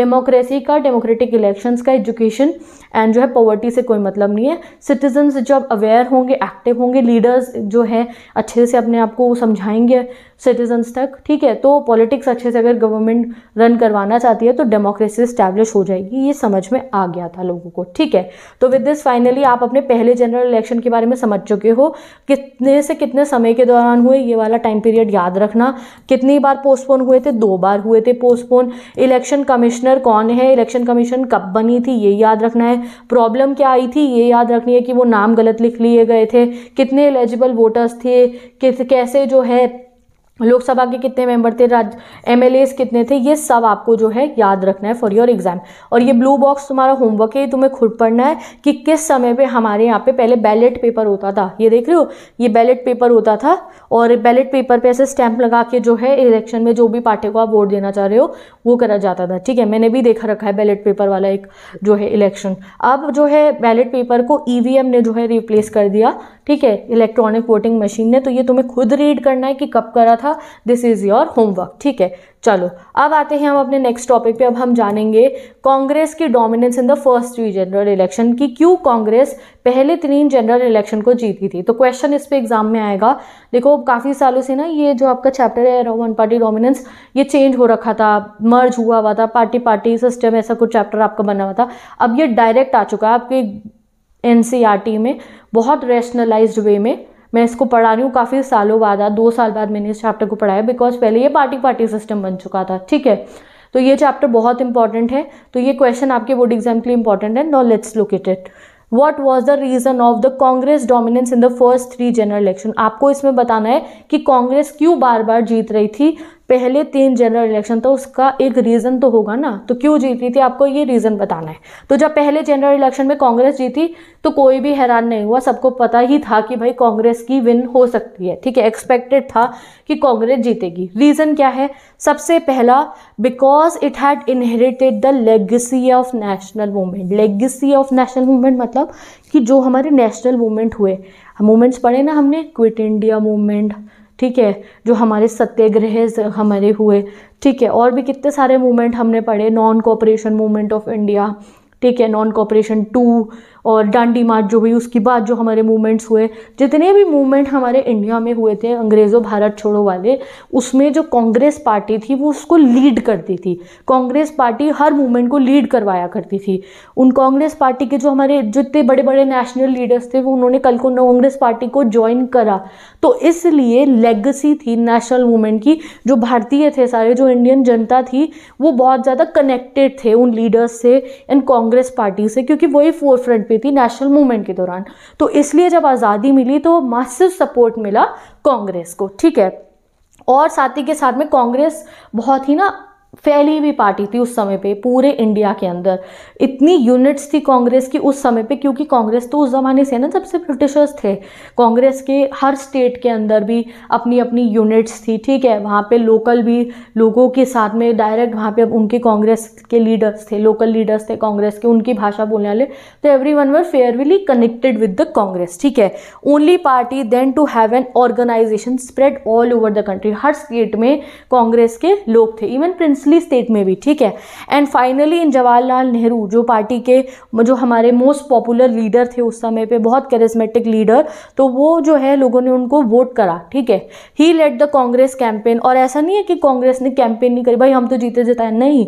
डेमोक्रेसी का डेमोक्रेटिक इलेक्शन का एजुकेशन एंड जो है पॉवर्टी से कोई मतलब नहीं है सिटीजन्स जब अवेयर होंगे एक्टिव होंगे लीडर्स जो है अच्छे से अपने आप को समझाएंगे सिटीजन्स तक ठीक है तो पॉलिटिक्स अच्छे से अगर गवर्नमेंट रन करवाना चाहती है तो डेमोक्रेसी स्टैब्लिश हो जाएगी ये समझ में आ गया था लोगों को ठीक है तो विद दिस फाइनली आप अपने पहले जनरल इलेक्शन के बारे में समझ चुके हो कितने से कितने समय के दौरान हुए ये वाला टाइम पीरियड याद रखना कितनी बार पोस्टपोन हुए थे दो बार हुए थे पोस्टपोन इलेक्शन कमिश्नर कौन है इलेक्शन कमीशन कब बनी थी ये याद रखना है प्रॉब्लम क्या आई थी ये याद रखनी है कि वो नाम गलत लिख लिए गए थे कितने एलिजिबल वोटर्स थे कैसे जो है लोकसभा के कितने मेंबर थे राज्य एम कितने थे ये सब आपको जो है याद रखना है फॉर योर एग्जाम और ये ब्लू बॉक्स तुम्हारा होमवर्क है ये तुम्हें खुद पढ़ना है कि किस समय पे हमारे यहाँ पे पहले बैलेट पेपर होता था ये देख रहे हो ये बैलेट पेपर होता था और बैलेट पेपर पे ऐसे स्टैंप लगा के जो है इलेक्शन में जो भी पार्टी को आप वोट देना चाह रहे हो वो करा जाता था ठीक है मैंने भी देखा रखा है बैलेट पेपर वाला एक जो है इलेक्शन अब जो है बैलेट पेपर को ई e ने जो है रिप्लेस कर दिया ठीक है इलेक्ट्रॉनिक वोटिंग मशीन ने तो ये तुम्हें खुद रीड करना है कि कब करा था दिस इज़ योर होमवर्क ठीक है चलो अब आते हैं हम अपने नेक्स्ट टॉपिक पे अब हम जानेंगे कांग्रेस की dominance in the first three general election की क्यों कांग्रेस पहले तीन जनरल इलेक्शन को जीती थी तो क्वेश्चन इस पे एग्जाम में आएगा देखो काफ़ी सालों से ना ये जो आपका चैप्टर है वन पार्टी डोमिनेंस ये चेंज हो रखा था मर्ज हुआ हुआ था पार्टी पार्टी सिस्टम ऐसा कुछ चैप्टर आपका बना हुआ था अब ये डायरेक्ट आ चुका है आपके एन e में बहुत रैशनलाइज वे में मैं इसको पढ़ा रही हूँ काफ़ी सालों बाद दो साल बाद मैंने इस चैप्टर को पढ़ाया बिकॉज पहले ये पार्टी पार्टी सिस्टम बन चुका था ठीक है तो ये चैप्टर बहुत इंपॉर्टेंट है तो ये क्वेश्चन आपके बोर्ड एग्जाम के लिए इंपॉर्टेंट है now let's located what was the reason of the Congress dominance in the first three general election आपको इसमें बताना है कि कांग्रेस क्यों बार बार जीत रही थी पहले तीन जनरल इलेक्शन तो उसका एक रीज़न तो होगा ना तो क्यों जीती थी आपको ये रीज़न बताना है तो जब पहले जनरल इलेक्शन में कांग्रेस जीती तो कोई भी हैरान नहीं हुआ सबको पता ही था कि भाई कांग्रेस की विन हो सकती है ठीक है एक्सपेक्टेड था कि कांग्रेस जीतेगी रीज़न क्या है सबसे पहला because it had inherited the legacy of national movement legacy of national movement मतलब कि जो हमारे नेशनल मूवमेंट हुए मूवमेंट्स पढ़े ना हमने क्विट इंडिया मूवमेंट ठीक है जो हमारे सत्याग्रह हमारे हुए ठीक है और भी कितने सारे मूवमेंट हमने पढ़े non cooperation movement of India ठीक है नॉन कॉपरेशन टू और डांडी मार्च जो हुई उसके बाद जो हमारे मूवमेंट्स हुए जितने भी मूवमेंट हमारे इंडिया में हुए थे अंग्रेज़ों भारत छोड़ो वाले उसमें जो कांग्रेस पार्टी थी वो उसको लीड करती थी कांग्रेस पार्टी हर मूवमेंट को लीड करवाया करती थी उन कांग्रेस पार्टी के जो हमारे जितने बड़े बड़े नेशनल लीडर्स थे वो उन्होंने कल को कांग्रेस पार्टी को ज्वाइन करा तो इसलिए लेगसी थी नेशनल मूवमेंट की जो भारतीय थे सारे जो इंडियन जनता थी वो बहुत ज़्यादा कनेक्टेड थे उन लीडर्स से एंड कांग्रेस पार्टी से क्योंकि वही फोर फ्रंट पे थी नेशनल मूवमेंट के दौरान तो इसलिए जब आज़ादी मिली तो मासिव सपोर्ट मिला कांग्रेस को ठीक है और साथ ही के साथ में कांग्रेस बहुत ही ना फैली हुई पार्टी थी उस समय पे पूरे इंडिया के अंदर इतनी यूनिट्स थी कांग्रेस की उस समय पे क्योंकि कांग्रेस तो उस ज़माने से है ना जब से ब्रिटिशर्स थे कांग्रेस के हर स्टेट के अंदर भी अपनी अपनी यूनिट्स थी ठीक है वहाँ पे लोकल भी लोगों के साथ में डायरेक्ट वहाँ पे अब उनके कांग्रेस के लीडर्स थे लोकल लीडर्स थे कांग्रेस के उनकी भाषा बोलने वाले तो everyone were fairly connected with the Congress ठीक है only party then to have an organisation spread all over the country हर स्टेट में कांग्रेस के लोग थे इवन प्रिंस प्रिंसली स्टेट में भी ठीक है and finally in Jawaharlal Nehru जो पार्टी के जो हमारे मोस्ट पॉपुलर लीडर थे उस समय पे बहुत करिस्मेटिक लीडर तो वो जो है लोगों ने उनको वोट करा ठीक है he led the Congress campaign और ऐसा नहीं है कि कांग्रेस ने कैंपेन नहीं करी भाई हम तो जीते जिताए नहीं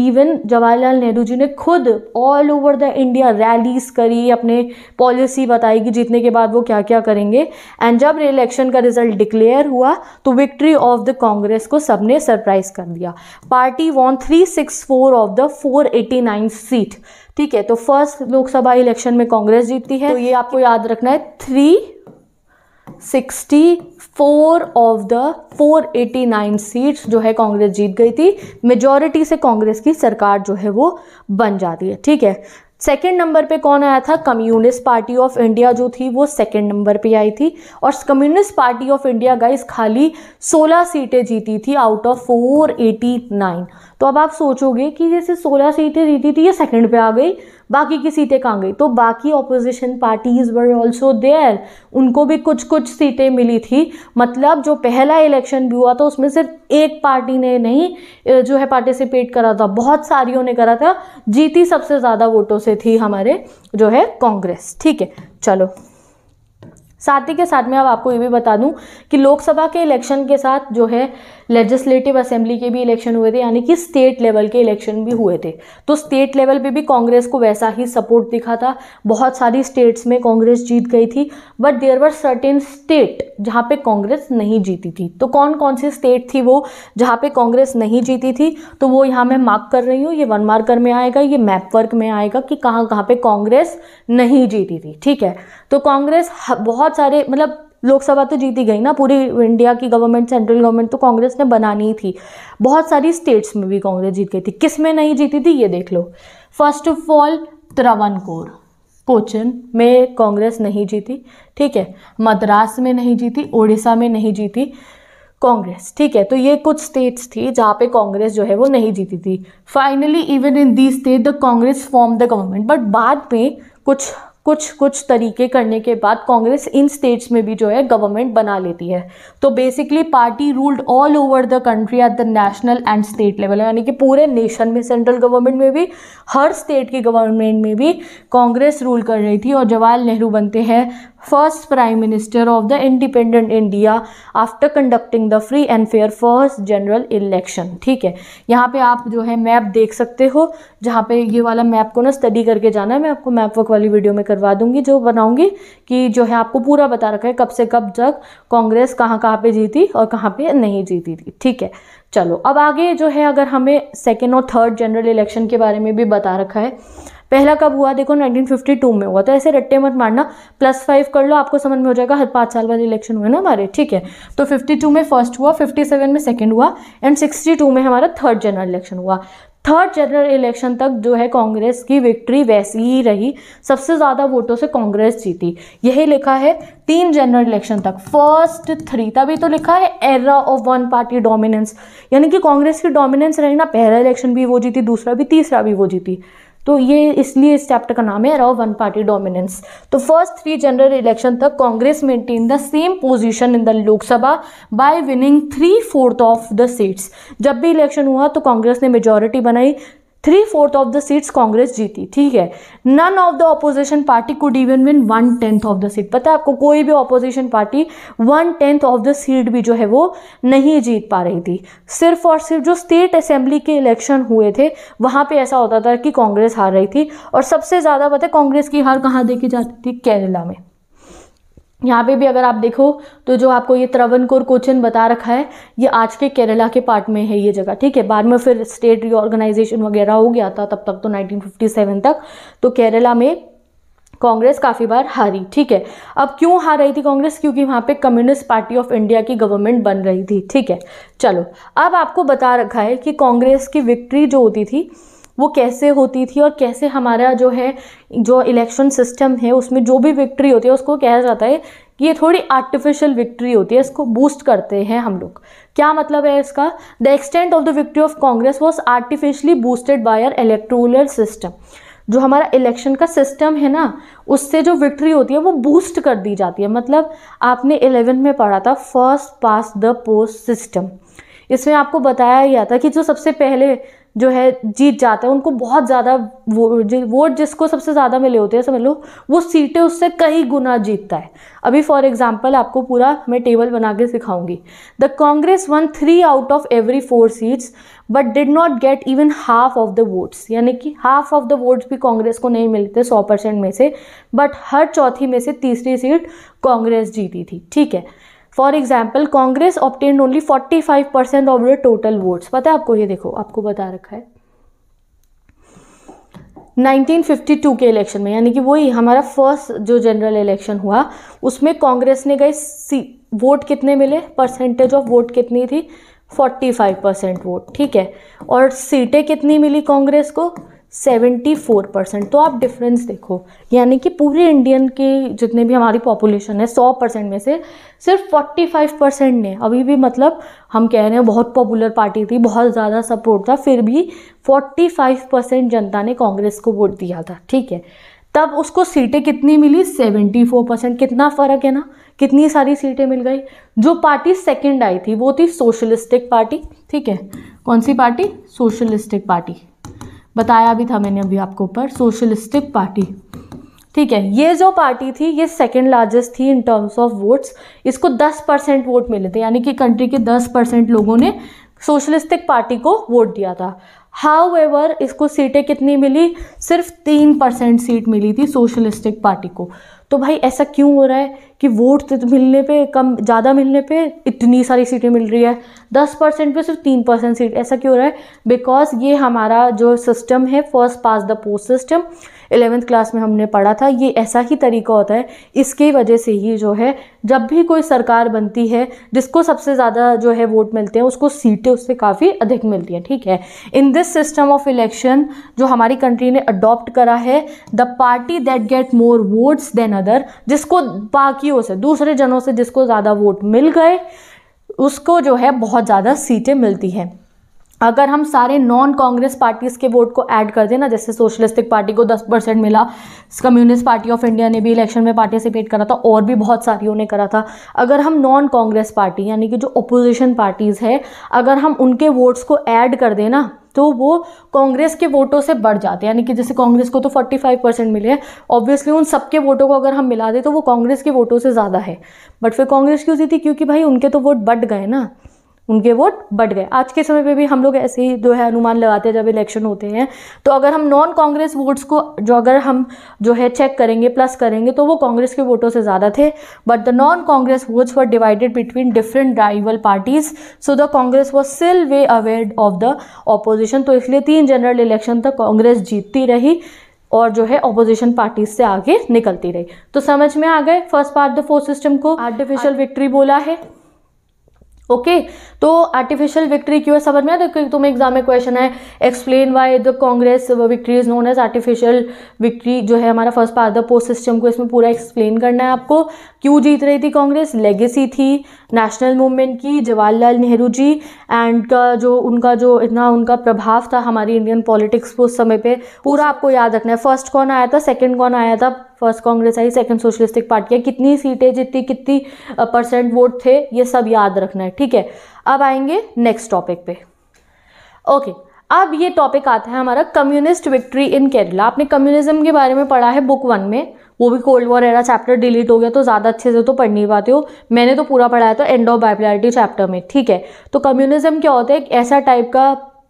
इवन जवाहरलाल नेहरू जी ने खुद all over the India rallies करी अपने पॉलिसी बताई कि जीतने के बाद वो क्या क्या करेंगे एंड जब इलेक्शन का रिजल्ट डिक्लेयर हुआ तो विक्ट्री ऑफ द कांग्रेस को सबने सरप्राइज कर दिया party won three six four of the four eighty nine seat ठीक है तो फर्स्ट लोकसभा इलेक्शन में कांग्रेस जीतती है तो ये आपको याद रखना है थ्री 64 ऑफ द 489 सीट्स जो है कांग्रेस जीत गई थी मेजॉरिटी से कांग्रेस की सरकार जो है वो बन जाती है ठीक है सेकेंड नंबर पे कौन आया था कम्युनिस्ट पार्टी ऑफ इंडिया जो थी वो सेकेंड नंबर पे आई थी और communist party of India guys खाली 16 सीटें जीती थी आउट ऑफ 489 तो अब आप सोचोगे कि जैसे 16 सीटें जीती थी ये सेकेंड पे आ गई बाकी की सीटें कहाँ गई तो बाकी opposition parties were also there उनको भी कुछ कुछ सीटें मिली थी मतलब जो पहला इलेक्शन भी हुआ था उसमें सिर्फ एक पार्टी ने नहीं जो है पार्टिसिपेट करा था बहुत सारियों ने करा था जीती सबसे ज़्यादा वोटों से थी हमारे जो है कांग्रेस ठीक है चलो साथ ही के साथ में अब आपको ये भी बता दूं कि लोकसभा के इलेक्शन के साथ जो है लेजिस्लेटिव असेंबली के भी इलेक्शन हुए थे यानी कि स्टेट लेवल के इलेक्शन भी हुए थे तो स्टेट लेवल पे भी कांग्रेस को वैसा ही सपोर्ट दिखा था बहुत सारी स्टेट्स में कांग्रेस जीत गई थी but there were certain state जहाँ पे कांग्रेस नहीं जीती थी तो कौन कौन सी स्टेट थी वो जहाँ पे कांग्रेस नहीं जीती थी तो वो यहाँ मैं मार्क कर रही हूँ ये वन मार्कर में आएगा ये मैप वर्क में आएगा कि कहाँ कहाँ पर कांग्रेस नहीं जीती थी ठीक है तो कांग्रेस बहुत सारे मतलब लोकसभा तो जीती गई ना पूरी इंडिया की गवर्नमेंट सेंट्रल गवर्नमेंट तो कांग्रेस ने बनानी थी बहुत सारी स्टेट्स में भी कांग्रेस जीत गई थी किस में नहीं जीती थी ये देख लो first of all Travancore Cochin में कांग्रेस नहीं जीती ठीक है मद्रास में नहीं जीती उड़ीसा में नहीं जीती कांग्रेस ठीक है तो ये कुछ स्टेट्स थी जहाँ पे कांग्रेस जो है वो नहीं जीती थी finally even in the state the Congress form the government but बाद में कुछ कुछ कुछ तरीके करने के बाद कांग्रेस इन स्टेट्स में भी जो है गवर्नमेंट बना लेती है तो basically party ruled all over the country at the national and state level यानी कि पूरे नेशन में सेंट्रल गवर्नमेंट में भी हर स्टेट की गवर्नमेंट में भी कांग्रेस रूल कर रही थी और जवाहरलाल नेहरू बनते हैं first prime minister of the independent India after conducting the free and fair first general election ठीक है यहाँ पे आप जो है मैप देख सकते हो जहाँ पे ये वाला मैप को ना स्टडी करके जाना है मैं आपको मैप वर्क वाली वीडियो में करवा दूंगी जो बनाऊंगी कि जो है आपको पूरा बता रखा है कब से कब तक कांग्रेस कहाँ कहाँ पर जीती और कहाँ पर नहीं जीती थी ठीक है चलो अब आगे जो है अगर हमें सेकेंड और थर्ड जनरल इलेक्शन के बारे में भी बता रखा है पहला कब हुआ देखो 1952 में हुआ तो ऐसे रट्टे मत मारना प्लस फाइव कर लो आपको समझ में हो जाएगा हर पाँच साल वाले इलेक्शन हुए ना हमारे ठीक है तो 52 में फर्स्ट हुआ 57 में सेकेंड हुआ एंड 62 में हमारा थर्ड जनरल इलेक्शन हुआ थर्ड जनरल इलेक्शन तक जो है कांग्रेस की विक्ट्री वैसी ही रही सबसे ज़्यादा वोटों से कांग्रेस जीती यही लिखा है तीन जनरल इलेक्शन तक फर्स्ट थ्री तभी तो लिखा है era of one party dominance यानी कि कांग्रेस की डोमिनेंस रही ना पहला इलेक्शन भी वो जीती दूसरा भी तीसरा भी वो जीती तो ये इसलिए इस चैप्टर का नाम है अराउ वन पार्टी डोमिनेंस तो फर्स्ट थ्री जनरल इलेक्शन तक Congress maintain the same position in the Lok Sabha by winning three fourth of the seats जब भी इलेक्शन हुआ तो कांग्रेस ने मेजोरिटी बनाई three fourth of the seats Congress जीती ठीक है none of the opposition party could even win one tenth of the seat पता है आपको कोई भी opposition party one tenth of the seat भी जो है वो नहीं जीत पा रही थी सिर्फ और सिर्फ जो स्टेट असेंबली के इलेक्शन हुए थे वहाँ पे ऐसा होता था कि कांग्रेस हार रही थी और सबसे ज़्यादा पता है कांग्रेस की हार कहाँ देखी जाती थी केरला में यहाँ पे भी अगर आप देखो तो जो आपको ये त्रवनकोर कोचन बता रखा है ये आज के केरला के पार्ट में है ये जगह ठीक है बाद में फिर स्टेट रिओर्गेनाइजेशन वगैरह हो गया था तब तक तो 1957 तक तो केरला में कांग्रेस काफ़ी बार हारी ठीक है अब क्यों हार रही थी कांग्रेस क्योंकि वहाँ पे कम्युनिस्ट पार्टी ऑफ इंडिया की गवर्नमेंट बन रही थी ठीक है चलो अब आपको बता रखा है कि कांग्रेस की विक्ट्री जो होती थी वो कैसे होती थी और कैसे हमारा जो है जो इलेक्शन सिस्टम है उसमें जो भी विक्ट्री होती है उसको कहा जाता है कि ये थोड़ी आर्टिफिशियल विक्ट्री होती है इसको बूस्ट करते हैं हम लोग क्या मतलब है इसका the extent of the victory of Congress was artificially boosted by our electoral system जो हमारा इलेक्शन का सिस्टम है ना उससे जो विक्ट्री होती है वो बूस्ट कर दी जाती है मतलब आपने इलेवन में पढ़ा था first past the post system इसमें आपको बताया गया था कि जो सबसे पहले जो है जीत जाता है उनको बहुत ज़्यादा वो वोट जिसको सबसे ज़्यादा मिले होते हैं समझ लो वो सीटें उससे कई गुना जीतता है अभी फॉर एग्जांपल आपको पूरा मैं टेबल बना के सिखाऊंगी the Congress won three out of every four seats but did not get even half of the votes यानी कि हाफ ऑफ द वोट्स भी कांग्रेस को नहीं मिलते सौ परसेंट में से बट हर चौथी में से तीसरी सीट कांग्रेस जीती थी ठीक है for example Congress obtained only forty five percent of the total votes पता है आपको ये देखो आपको बता रखा है 1952 के इलेक्शन में यानी कि वही हमारा फर्स्ट जो जनरल इलेक्शन हुआ उसमें कांग्रेस ने गए सी वोट कितने मिले परसेंटेज ऑफ वोट कितनी थी 45 परसेंट वोट ठीक है और सीटें कितनी मिली कांग्रेस को 74 परसेंट तो आप डिफरेंस देखो यानी कि पूरे इंडियन के जितने भी हमारी पॉपुलेशन है 100 परसेंट में से सिर्फ 45 परसेंट ने अभी भी मतलब हम कह रहे हैं बहुत पॉपुलर पार्टी थी बहुत ज़्यादा सपोर्ट था फिर भी 45 परसेंट जनता ने कांग्रेस को वोट दिया था ठीक है तब उसको सीटें कितनी मिली 74 परसेंट कितना फ़र्क है ना कितनी सारी सीटें मिल गई जो पार्टी सेकेंड आई थी वो थी सोशलिस्टिक पार्टी ठीक है कौन सी पार्टी सोशलिस्टिक पार्टी बताया भी था मैंने अभी आपको ऊपर सोशलिस्टिक पार्टी ठीक है ये जो पार्टी थी ये सेकेंड लार्जेस्ट थी इन टर्म्स ऑफ वोट्स इसको 10 परसेंट वोट मिले थे यानी कि कंट्री के 10 परसेंट लोगों ने सोशलिस्टिक पार्टी को वोट दिया था हाउ एवर इसको सीटें कितनी मिली सिर्फ तीन परसेंट सीट मिली थी सोशलिस्टिक पार्टी को तो भाई ऐसा क्यों हो रहा है कि वोट तो मिलने पे कम ज़्यादा मिलने पे इतनी सारी सीटें मिल रही है दस परसेंट पर सिर्फ तीन परसेंट सीट ऐसा क्यों हो रहा है बिकॉज ये हमारा जो सिस्टम है first past the post system eleventh class में हमने पढ़ा था ये ऐसा ही तरीका होता है इसकी वजह से ही जो है जब भी कोई सरकार बनती है जिसको सबसे ज़्यादा जो है वोट मिलते हैं उसको सीटें उससे काफ़ी अधिक मिलती हैं ठीक है in this system of election जो हमारी कंट्री ने अडॉप्ट करा है the party that get more votes than other जिसको बाकियों से दूसरे जनों से जिसको ज़्यादा वोट मिल गए उसको जो है बहुत ज़्यादा सीटें मिलती हैं अगर हम सारे नॉन कांग्रेस पार्टीज़ के वोट को ऐड कर दें ना जैसे सोशलिस्टिक पार्टी को 10 परसेंट मिला कम्युनिस्ट पार्टी ऑफ इंडिया ने भी इलेक्शन में पार्टिसिपेट करा था और भी बहुत सारियों ने करा था अगर हम नॉन कांग्रेस पार्टी यानी कि जो अपोजिशन पार्टीज़ है अगर हम उनके वोट्स को ऐड कर दें ना तो वो कांग्रेस के वोटों से बढ़ जाते हैं यानी कि जैसे कांग्रेस को तो 45 परसेंट मिले हैं ऑब्वियसली उन सबके वोटों को अगर हम मिला दें तो वो कांग्रेस के वोटों से ज़्यादा है बट फिर कांग्रेस क्यों जीती क्योंकि भाई उनके तो वोट बढ़ गए ना उनके वोट बढ़ गए आज के समय पे भी हम लोग ऐसे ही जो है अनुमान लगाते हैं जब इलेक्शन होते हैं तो अगर हम नॉन कांग्रेस वोट्स को जो अगर हम जो है चेक करेंगे प्लस करेंगे तो वो कांग्रेस के वोटों से ज़्यादा थे but the non Congress votes were divided between different rival parties so the Congress was still way aware of the opposition तो इसलिए तीन जनरल इलेक्शन तक कांग्रेस जीतती रही और जो है ऑपोजिशन पार्टीज से आगे निकलती रही तो समझ में आ गए first past the post system को आर्टिफिशियल विक्ट्री बोला है ओके तो आर्टिफिशियल विक्ट्री क्यों है समझ में आया तुम एग्जाम में क्वेश्चन है explain why the Congress victory is known as artificial victory जो है हमारा first past the post system को इसमें पूरा एक्सप्लेन करना है आपको क्यों जीत रही थी कांग्रेस लेगेसी थी नेशनल मूवमेंट की जवाहरलाल नेहरू जी एंड का जो उनका जो इतना उनका प्रभाव था हमारी इंडियन पॉलिटिक्स को उस समय पर पूरा आपको याद रखना है फर्स्ट कौन आया था सेकेंड कौन आया था फर्स्ट कांग्रेस आई सेकंड सोशलिस्टिक पार्टी आई कितनी सीटें जितनी कितनी परसेंट वोट थे ये सब याद रखना है ठीक है अब आएंगे नेक्स्ट टॉपिक पे ओके अब ये टॉपिक आता है हमारा कम्युनिस्ट विक्ट्री इन केरला आपने कम्युनिज्म के बारे में पढ़ा है बुक वन में वो भी cold war era chapter delete हो गया तो ज़्यादा अच्छे से तो पढ़ नहीं पाते हो मैंने तो पूरा पढ़ाया था एंड ऑफ बाइपलैरिटी चैप्टर में ठीक है तो कम्युनिज्म क्या होता है एक ऐसा टाइप का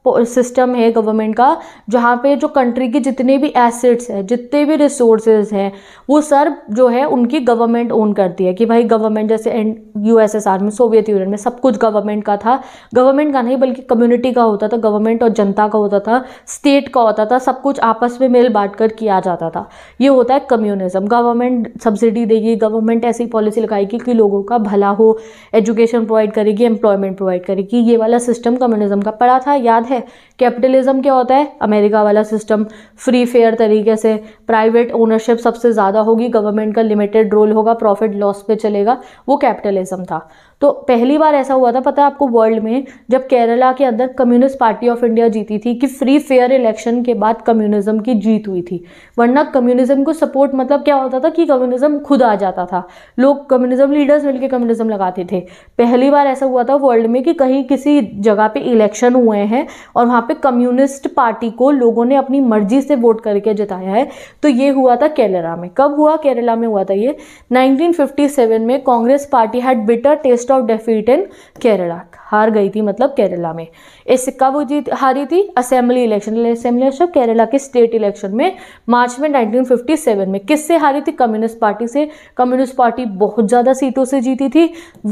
सिस्टम है गवर्नमेंट का जहाँ पे जो कंट्री के जितने भी एसेट्स हैं जितने भी रिसोर्सेज हैं वो सर जो है उनकी गवर्नमेंट ओन करती है कि भाई गवर्नमेंट जैसे एंड यूएसएसआर में सोवियत यूनियन में सब कुछ गवर्नमेंट का था गवर्नमेंट का नहीं बल्कि कम्युनिटी का होता था गवर्नमेंट और जनता का होता था स्टेट का होता था सब कुछ आपस में मिल बांट कर किया जाता था ये होता है कम्युनिज्म गवर्नमेंट सब्सिडी देगी गवर्नमेंट ऐसी पॉलिसी लगाएगी कि लोगों का भला हो एजुकेशन प्रोवाइड करेगी एम्प्लॉयमेंट प्रोवाइड करेगी ये वाला सिस्टम कम्युनिज्म का पड़ा था याद है कैपिटलिज्म क्या होता है अमेरिका वाला सिस्टम फ्री फेयर तरीके से प्राइवेट ओनरशिप सबसे ज़्यादा होगी गवर्नमेंट का लिमिटेड रोल होगा प्रॉफिट लॉस पे चलेगा वो कैपिटलिज्म था तो पहली बार ऐसा हुआ था पता है आपको वर्ल्ड में जब केरला के अंदर कम्युनिस्ट पार्टी ऑफ इंडिया जीती थी कि फ्री फेयर इलेक्शन के बाद कम्युनिज्म की जीत हुई थी वरना कम्युनिज्म को सपोर्ट मतलब क्या होता था कि कम्युनिज्म खुद आ जाता था लोग कम्युनिज्म लीडर्स मिलकर कम्युनिज्म लगाते थे पहली बार ऐसा हुआ था वर्ल्ड में कि कहीं किसी जगह पर इलेक्शन हुए हैं और वहाँ पे कम्युनिस्ट पार्टी को लोगों ने अपनी मर्जी से वोट करके जिताया है तो ये हुआ था केरला में कब हुआ केरला में हुआ था ये 1957 में Congress party had bitter taste of defeat in Kerala हार गई थी मतलब केरला में इससे कब जीत हारी थी assembly election assembly election Kerala के स्टेट इलेक्शन में मार्च में 1957 में किससे हारी थी कम्युनिस्ट पार्टी से कम्युनिस्ट पार्टी बहुत ज़्यादा सीटों से जीती थी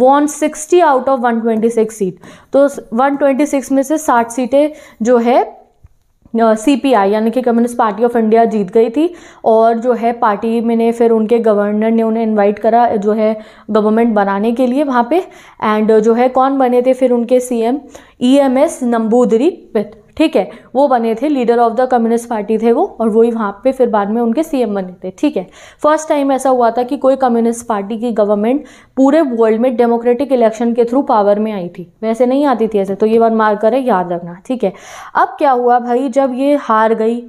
one sixty out of one seat तो वन में से साठ सीटें जो है सी पी आई यानी कि कम्युनिस्ट पार्टी ऑफ इंडिया जीत गई थी और जो है पार्टी में ने फिर उनके गवर्नर ने उन्हें इनवाइट करा जो है गवर्नमेंट बनाने के लिए वहाँ पे एंड जो है कौन बने थे फिर उनके C M E M S Namboodiripad ठीक है वो बने थे leader of the communist party थे वो और वही वहाँ पे फिर बाद में उनके सीएम बने थे ठीक है फर्स्ट टाइम ऐसा हुआ था कि कोई कम्युनिस्ट पार्टी की गवर्नमेंट पूरे वर्ल्ड में डेमोक्रेटिक इलेक्शन के थ्रू पावर में आई थी वैसे नहीं आती थी ऐसे तो ये बात मार करें याद रखना ठीक है अब क्या हुआ भाई जब ये हार गई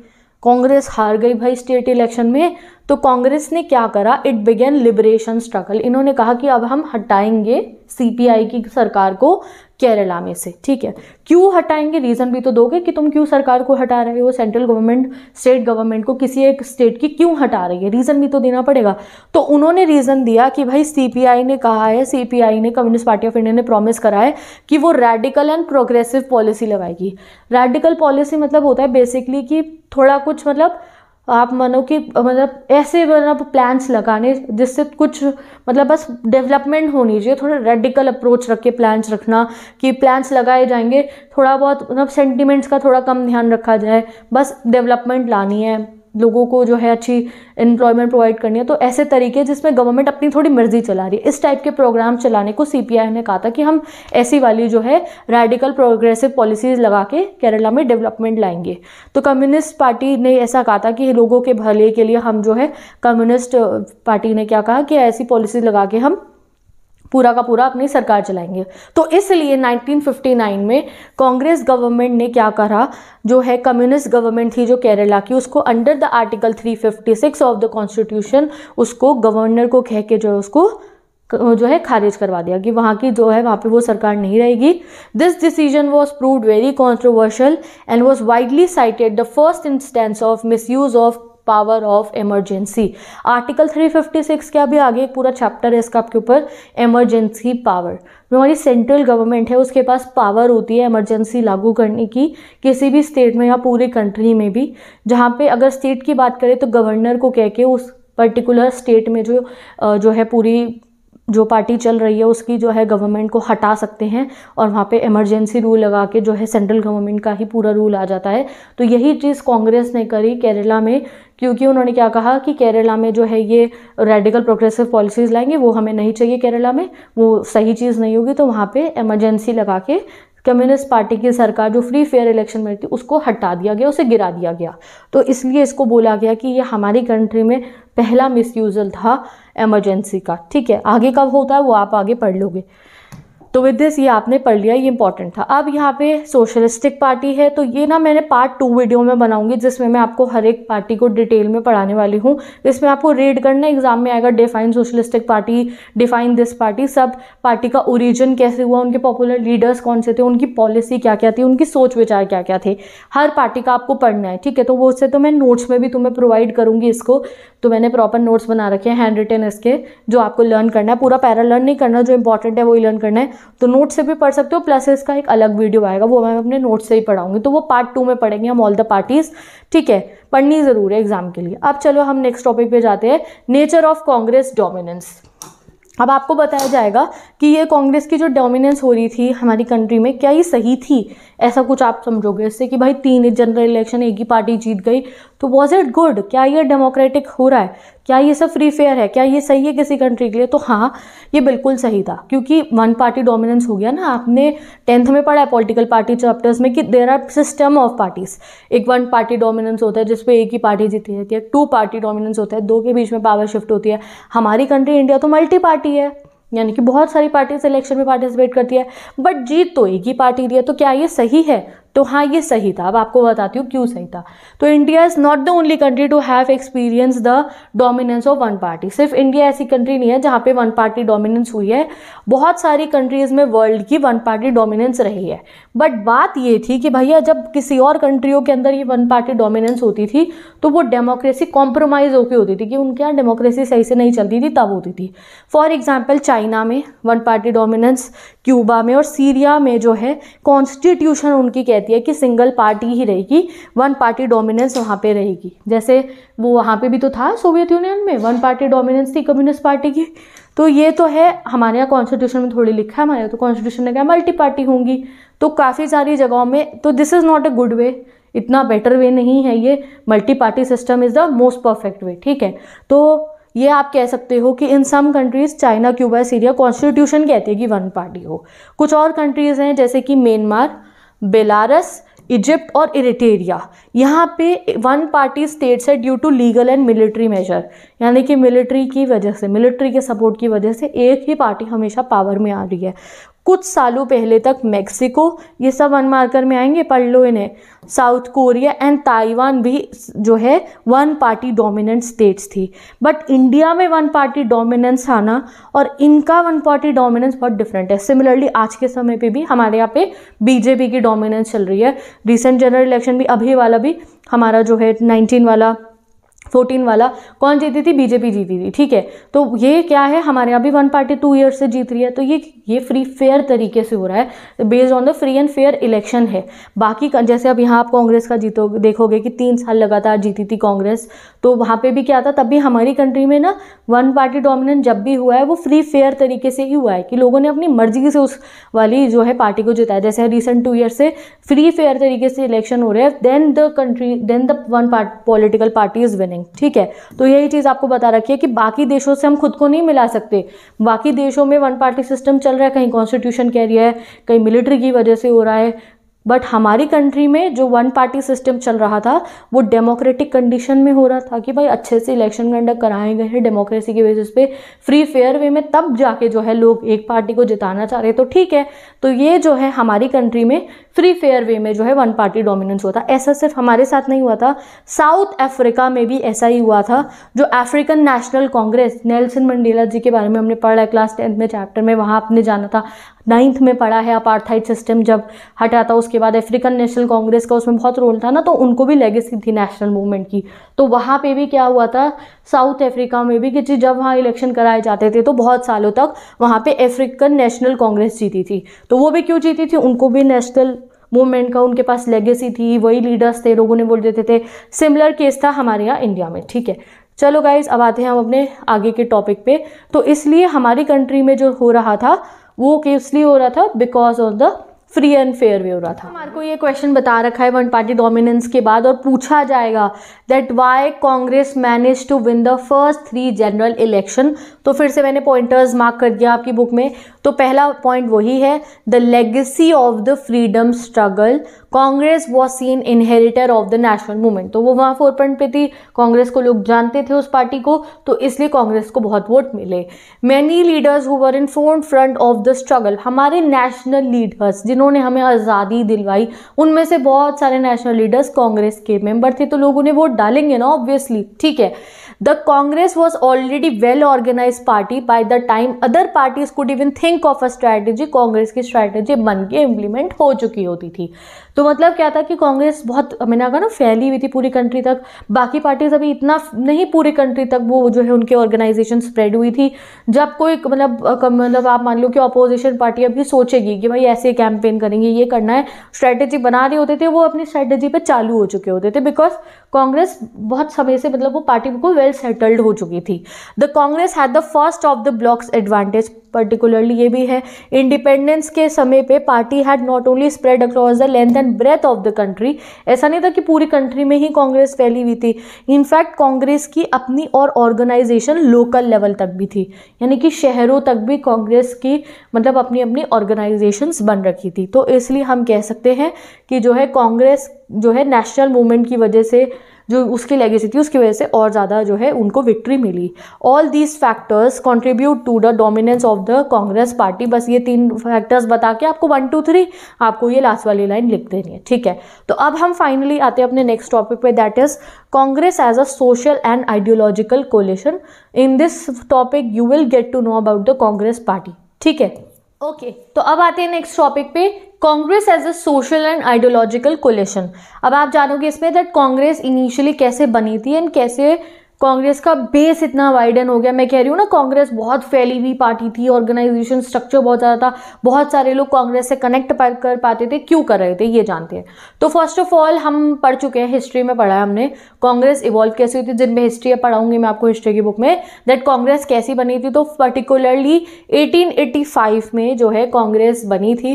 कांग्रेस हार गई भाई स्टेट इलेक्शन में तो कांग्रेस ने क्या करा इट बिगेन लिबरेशन स्ट्रगल इन्होंने कहा कि अब हम हटाएंगे सीपीआई की सरकार को केरला में से ठीक है क्यों हटाएंगे रीज़न भी तो दोगे कि तुम क्यों सरकार को हटा रहे हो सेंट्रल गवर्नमेंट स्टेट गवर्नमेंट को किसी एक स्टेट की क्यों हटा रही है रीज़न भी तो देना पड़ेगा तो उन्होंने रीज़न दिया कि भाई सीपीआई ने कहा है सीपीआई ने कम्युनिस्ट पार्टी ऑफ इंडिया ने प्रॉमिस करा है कि वो रेडिकल एंड प्रोग्रेसिव पॉलिसी लगाएगी रेडिकल पॉलिसी मतलब होता है बेसिकली कि थोड़ा कुछ मतलब आप मानो कि मतलब ऐसे मतलब प्लान्स लगाने जिससे कुछ मतलब बस डेवलपमेंट होनी चाहिए थोड़ा रेडिकल अप्रोच रख के प्लान्स रखना कि प्लान्स लगाए जाएंगे थोड़ा बहुत मतलब सेंटिमेंट्स का थोड़ा कम ध्यान रखा जाए बस डेवलपमेंट लानी है लोगों को जो है अच्छी एम्प्लॉयमेंट प्रोवाइड करनी है तो ऐसे तरीके जिसमें गवर्नमेंट अपनी थोड़ी मर्जी चला रही है इस टाइप के प्रोग्राम चलाने को सी ने कहा था कि हम ऐसी वाली जो है रेडिकल प्रोग्रेसिव पॉलिसीज लगा के केरला में डेवलपमेंट लाएंगे तो कम्युनिस्ट पार्टी ने ऐसा कहा था कि लोगों के भले के लिए हम जो है कम्युनिस्ट पार्टी ने क्या कहा कि ऐसी पॉलिसीज लगा के हम पूरा का पूरा अपनी सरकार चलाएंगे तो इसलिए 1959 में कांग्रेस गवर्नमेंट ने क्या करा जो है कम्युनिस्ट गवर्नमेंट थी जो केरला की उसको under the article 356 of the constitution उसको गवर्नर को कह के जो है उसको जो है खारिज करवा दिया कि वहाँ की जो है वहाँ पे वो सरकार नहीं रहेगी this decision was proved very controversial and was widely cited the first instance of misuse of power of emergency article 356 के अभी आगे एक पूरा चैप्टर है इसका आपके ऊपर इमरजेंसी पावर जो हमारी सेंट्रल गवर्नमेंट है उसके पास पावर होती है इमरजेंसी लागू करने की किसी भी स्टेट में या पूरी कंट्री में भी जहाँ पे अगर स्टेट की बात करें तो गवर्नर को कह के उस पर्टिकुलर स्टेट में जो जो है पूरी जो पार्टी चल रही है उसकी जो है गवर्नमेंट को हटा सकते हैं और वहाँ पे इमरजेंसी रूल लगा के जो है सेंट्रल गवर्नमेंट का ही पूरा रूल आ जाता है तो यही चीज़ कांग्रेस ने करी केरला में क्योंकि उन्होंने क्या कहा कि केरला में जो है ये रेडिकल प्रोग्रेसिव पॉलिसीज़ लाएंगे वो हमें नहीं चाहिए केरला में वो सही चीज़ नहीं होगी तो वहाँ पे इमरजेंसी लगा के कम्युनिस्ट पार्टी की सरकार जो फ्री फेयर इलेक्शन में थी उसको हटा दिया गया उसे गिरा दिया गया तो इसलिए इसको बोला गया कि ये हमारी कंट्री में पहला मिसयूजल था एमरजेंसी का ठीक है आगे कब होता है वो आप आगे पढ़ लोगे तो विद दिस ये आपने पढ़ लिया ये इंपॉर्टेंट था अब यहाँ पे सोशलिस्टिक पार्टी है तो ये ना मैंने पार्ट टू वीडियो में बनाऊंगी जिसमें मैं आपको हर एक पार्टी को डिटेल में पढ़ाने वाली हूँ इसमें आपको रीड करना एग्जाम में आएगा define socialistic party define this party सब पार्टी का ओरिजिन कैसे हुआ उनके पॉपुलर लीडर्स कौन से थे उनकी पॉलिसी क्या क्या थी उनकी सोच विचार क्या क्या थे हर पार्टी का आपको पढ़ना है ठीक है तो वो से तो मैं नोट्स में भी तुम्हें प्रोवाइड करूँगी इसको तो मैंने प्रॉपर नोट्स बना रखे हैं हैंड रिटन इसके जो आपको लर्न करना है पूरा पैरा लर्न नहीं करना जो इंपॉर्टेंट है वही लर्न करना है तो नोट से भी पढ़ सकते हो प्लस इसका एक अलग वीडियो आएगा वो मैं अपने नोट से ही पढ़ाऊंगी तो वो पार्ट टू में पढ़ेंगे हम ऑल द पार्टीज़ ठीक है पढ़नी ज़रूर है एग्ज़ाम के लिए अब चलो हम नेक्स्ट टॉपिक पे जाते हैं नेचर ऑफ कांग्रेस डोमिनेंस अब आपको बताया जाएगा कि ये कांग्रेस की जो डोमिनेंस हो रही थी हमारी कंट्री में क्या ये सही थी ऐसा कुछ आप समझोगे इससे कि भाई तीन जनरल इलेक्शन एक ही पार्टी जीत गई तो वॉज इट गुड क्या ये डेमोक्रेटिक हो रहा है क्या ये सब फ्री फेयर है क्या ये सही है किसी कंट्री के लिए तो हाँ ये बिल्कुल सही था क्योंकि वन पार्टी डोमिनेंस हो गया ना आपने टेंथ में पढ़ा है पॉलिटिकल पार्टी चैप्टर्स में कि there are system of parties एक वन पार्टी डोमिनेंस होता है जिसपे एक ही पार्टी जीती रहती है टू पार्टी डोमिनेंस होता है दो के बीच में पावर शिफ्ट होती है हमारी कंट्री इंडिया तो मल्टी पार्टी है यानी कि बहुत सारी पार्टीज इलेक्शन में पार्टिसिपेट करती है बट जीत तो एक ही पार्टी दी है तो क्या ये सही है तो हाँ ये सही था अब आपको बताती हूँ क्यों सही था तो India is not the only country to have experience the dominance of one party सिर्फ इंडिया ऐसी कंट्री नहीं है जहाँ पे वन पार्टी डोमिनेंस हुई है बहुत सारी कंट्रीज़ में वर्ल्ड की वन पार्टी डोमिनेंस रही है बट बात ये थी कि भैया जब किसी और कंट्रियों के अंदर ये वन पार्टी डोमिनेंस होती थी तो वो डेमोक्रेसी कॉम्प्रोमाइज़ होकर होती थी कि उनके यहाँ डेमोक्रेसी सही से नहीं चलती थी तब होती थी फॉर एग्जाम्पल चाइना में वन पार्टी डोमिनेंस क्यूबा में और सीरिया में जो है कॉन्स्टिट्यूशन उनकी कहती है कि सिंगल पार्टी ही रहेगी वन पार्टी डोमिनेंस वहाँ पे रहेगी जैसे वो वहाँ पे भी तो था सोवियत यूनियन में वन पार्टी डोमिनेंस थी कम्युनिस्ट पार्टी की तो ये तो है हमारे यहाँ कॉन्स्टिट्यूशन में थोड़ी लिखा है हमारे यहाँ तो कॉन्स्टिट्यूशन ने कहा मल्टी पार्टी होंगी तो काफ़ी सारी जगहों में तो this is not a good way इतना बेटर वे नहीं है ये multi party system is the most perfect way ठीक है तो ये आप कह सकते हो कि in some countries China Cuba Syria constitution कहती है कि वन पार्टी हो कुछ और कंट्रीज़ हैं जैसे कि म्यांमार बेलारस इजिप्ट और इरिटेरिया यहाँ पे वन पार्टी स्टेट्स है due to legal and military major यानी कि मिलिट्री की वजह से मिलिट्री के सपोर्ट की वजह से एक ही पार्टी हमेशा पावर में आ रही है कुछ सालों पहले तक मेक्सिको ये सब वन मार्कर में आएंगे पढ़ लो इन्हें साउथ कोरिया एंड ताइवान भी जो है वन पार्टी डोमिनेंट स्टेट्स थी बट इंडिया में वन पार्टी डोमिनेंस आना और इनका वन पार्टी डोमिनेंस बहुत डिफरेंट है सिमिलरली आज के समय पे भी हमारे यहाँ पे बीजेपी की डोमिनेंस चल रही है रिसेंट जनरल इलेक्शन भी अभी वाला भी हमारा जो है नाइनटीन वाला फोर्टीन वाला कौन जीती थी बीजेपी जीती थी ठीक है तो ये क्या है हमारे यहाँ भी वन पार्टी टू ईयर से जीत रही है तो ये ये फ्री फेयर तरीके से हो रहा है based on the free and fair election है बाकी जैसे अब यहाँ आप कांग्रेस का जीतो देखोगे कि तीन साल लगातार जीती थी कांग्रेस तो वहाँ पे भी क्या था तब भी हमारी कंट्री में ना वन पार्टी डोमिनेंट जब भी हुआ है वो फ्री फेयर तरीके से ही हुआ है कि लोगों ने अपनी मर्जी से उस वाली जो है पार्टी को जिताया जैसे रिसेंट टू ईयर से फ्री फेयर तरीके से इलेक्शन हो रहे हैं then the country then the one part political party is winning नहीं ठीक है तो यही चीज़ आपको बता रखी है कि बाकी देशों से हम खुद को नहीं मिला सकते बाकी देशों में वन पार्टी सिस्टम चल रहा है कहीं कॉन्स्टिट्यूशन कह रही है कहीं मिलिट्री की वजह से हो रहा है बट हमारी कंट्री में जो वन पार्टी सिस्टम चल रहा था वो डेमोक्रेटिक कंडीशन में हो रहा था कि भाई अच्छे से इलेक्शन कंडक्ट कराए गए हैं डेमोक्रेसी के बेसिस पे फ्री फेयर वे में तब जाके जो है लोग एक पार्टी को जिताना चाह रहे तो ठीक है तो ये जो है हमारी कंट्री में फ्री फेयर वे में जो है वन पार्टी डोमिनेंस हुआ था ऐसा सिर्फ हमारे साथ नहीं हुआ था साउथ अफ्रीका में भी ऐसा ही हुआ था जो African National Congress Nelson Mandela ji के बारे में हमने पढ़ा है क्लास टेंथ में चैप्टर में वहाँ आपने जाना था नाइन्थ में पढ़ा है अपार्थाइड सिस्टम जब हटा था उसके बाद अफ्रीकन नेशनल कांग्रेस का उसमें बहुत रोल था ना तो उनको भी लेगेसी थी नेशनल मूवमेंट की तो वहाँ पे भी क्या हुआ था साउथ अफ्रीका में भी कि जब वहाँ इलेक्शन कराए जाते थे तो बहुत सालों तक वहाँ पे अफ्रीकन नेशनल कांग्रेस जीती थी तो वो भी क्यों जीती थी उनको भी नेशनल मूवमेंट का उनके पास लेगेसी थी वही लीडर्स थे लोगों ने बोल देते थे सिमिलर केस था हमारे यहाँ इंडिया में ठीक है चलो गाइज अब आते हैं हम अपने आगे के टॉपिक पे तो इसलिए हमारी कंट्री में जो हो रहा था वो इसलिए हो रहा था because of the free and fair way हो रहा था हमारे को ये क्वेश्चन बता रखा है वन पार्टी डोमिनेंस के बाद और पूछा जाएगा that why Congress manage to win the first three general election तो फिर से मैंने पॉइंटर्स मार्क कर दिया आपकी बुक में तो पहला पॉइंट वही है the legacy of the freedom struggle Congress was seen inheritor of the national movement तो वो वहाँ फोर पॉइंट पे थी कांग्रेस को लोग जानते थे उस पार्टी को तो इसलिए कांग्रेस को बहुत वोट मिले many leaders who were in front front of the struggle हमारे नेशनल लीडर्स जिन्होंने हमें आज़ादी दिलवाई उनमें से बहुत सारे नेशनल लीडर्स कांग्रेस के मेंबर थे तो लोग उन्हें वोट डालेंगे ना ऑब्वियसली ठीक है the Congress was already well organise party by the time other parties could even think of a strategy Congress की स्ट्रैटेजी बन के इम्प्लीमेंट हो चुकी होती थी तो मतलब क्या था कि कांग्रेस बहुत मैंने कहा ना फैली हुई थी पूरी कंट्री तक बाकी पार्टीज अभी इतना नहीं पूरी कंट्री तक वो जो है उनके ऑर्गेनाइजेशन स्प्रेड हुई थी जब कोई मतलब मतलब आप मान लो कि अपोजिशन पार्टी अभी सोचेगी कि भाई ऐसे कैंपेन करेंगे ये करना है स्ट्रैटेजी बना रहे होते थे वो अपनी स्ट्रैटेजी पर चालू हो चुके होते थे बिकॉज कांग्रेस बहुत समय से मतलब वो पार्टी बिल्कुल वेल सेटल्ड हो चुकी थी the Congress had the first of the blocks advantage particularly ये भी है इंडिपेंडेंस के समय पे party had not only spread across the length and breath of the country ऐसा नहीं था कि पूरी कंट्री में ही कांग्रेस फैली हुई थी इनफैक्ट कांग्रेस की अपनी और ऑर्गेनाइजेशन लोकल लेवल तक भी थी यानी कि शहरों तक भी कांग्रेस की मतलब अपनी अपनी ऑर्गेनाइजेशंस बन रखी थी तो इसलिए हम कह सकते हैं कि जो है कांग्रेस जो है नेशनल मूवमेंट की वजह से जो उसकी लेगेसी थी उसकी वजह से और ज़्यादा जो है उनको विक्ट्री मिली all these factors contribute to the dominance of the Congress party बस ये तीन फैक्टर्स बता के आपको वन टू थ्री आपको ये लास्ट वाली लाइन लिख देनी है ठीक है तो अब हम फाइनली आते हैं अपने नेक्स्ट टॉपिक पे that is Congress as a social and ideological coalition in this topic you will get to know about the Congress party ठीक है ओके okay, तो अब आते हैं नेक्स्ट टॉपिक पे Congress as a social and ideological coalition अब आप जानोगे इसमें दैट कांग्रेस इनिशियली कैसे बनी थी एंड कैसे कांग्रेस का बेस इतना वाइडन हो गया मैं कह रही हूँ ना कांग्रेस बहुत फैली हुई पार्टी थी ऑर्गेनाइजेशन स्ट्रक्चर बहुत ज़्यादा था बहुत सारे लोग कांग्रेस से कनेक्ट कर पाते थे क्यों कर रहे थे ये जानते हैं तो फर्स्ट ऑफ ऑल हम पढ़ चुके हैं हिस्ट्री में पढ़ा है हमने कांग्रेस इवॉल्व कैसे हुई थी जिनमें हिस्ट्री पढ़ाऊंगी मैं आपको हिस्ट्री की बुक में दैट कांग्रेस कैसी बनी थी तो पर्टिकुलरली एटीन में जो है कांग्रेस बनी थी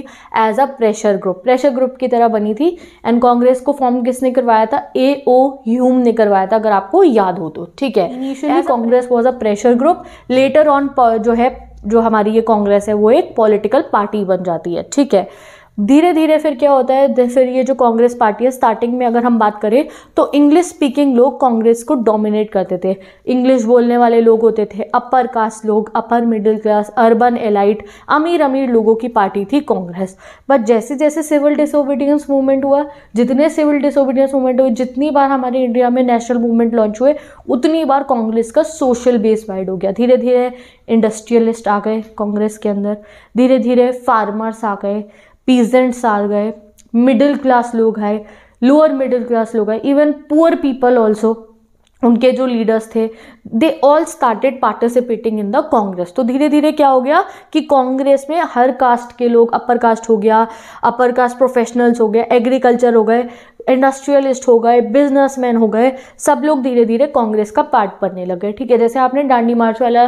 as a pressure group pressure group की तरह बनी थी एंड कांग्रेस को फॉर्म किसने करवाया था ए ओ ह्यूम ने करवाया था अगर आपको याद हो तो ठीक है initially Congress was a pressure group later on जो है जो हमारी ये कांग्रेस है वो एक पॉलिटिकल पार्टी बन जाती है ठीक है धीरे धीरे फिर क्या होता है फिर ये जो कांग्रेस पार्टी है स्टार्टिंग में अगर हम बात करें तो इंग्लिश स्पीकिंग लोग कांग्रेस को डोमिनेट करते थे इंग्लिश बोलने वाले लोग होते थे अपर कास्ट लोग upper middle class urban elite अमीर अमीर लोगों की पार्टी थी कांग्रेस बट जैसे जैसे सिविल डिसोबीडियंस मूवमेंट हुआ जितने सिविल डिसोबीडियंस मूवमेंट हुए जितनी बार हमारे इंडिया में नेशनल मूवमेंट लॉन्च हुए उतनी बार कांग्रेस का सोशल बेस वाइड हो गया धीरे धीरे इंडस्ट्रियलिस्ट आ गए कांग्रेस के अंदर धीरे धीरे फार्मर्स आ गए पीजेंट्स आ गए मिडिल क्लास लोग आए लोअर मिडिल क्लास लोग आए इवन पुअर पीपल ऑल्सो उनके जो लीडर्स थे they all started participating in the Congress तो धीरे धीरे क्या हो गया कि कांग्रेस में हर कास्ट के लोग अपर कास्ट हो गया अपर कास्ट प्रोफेशनल्स हो गए एग्रीकल्चर हो गए इंडस्ट्रियलिस्ट हो गए बिजनेसमैन हो गए सब लोग धीरे धीरे कांग्रेस का पार्ट बनने लगे ठीक है जैसे आपने डांडी मार्च वाला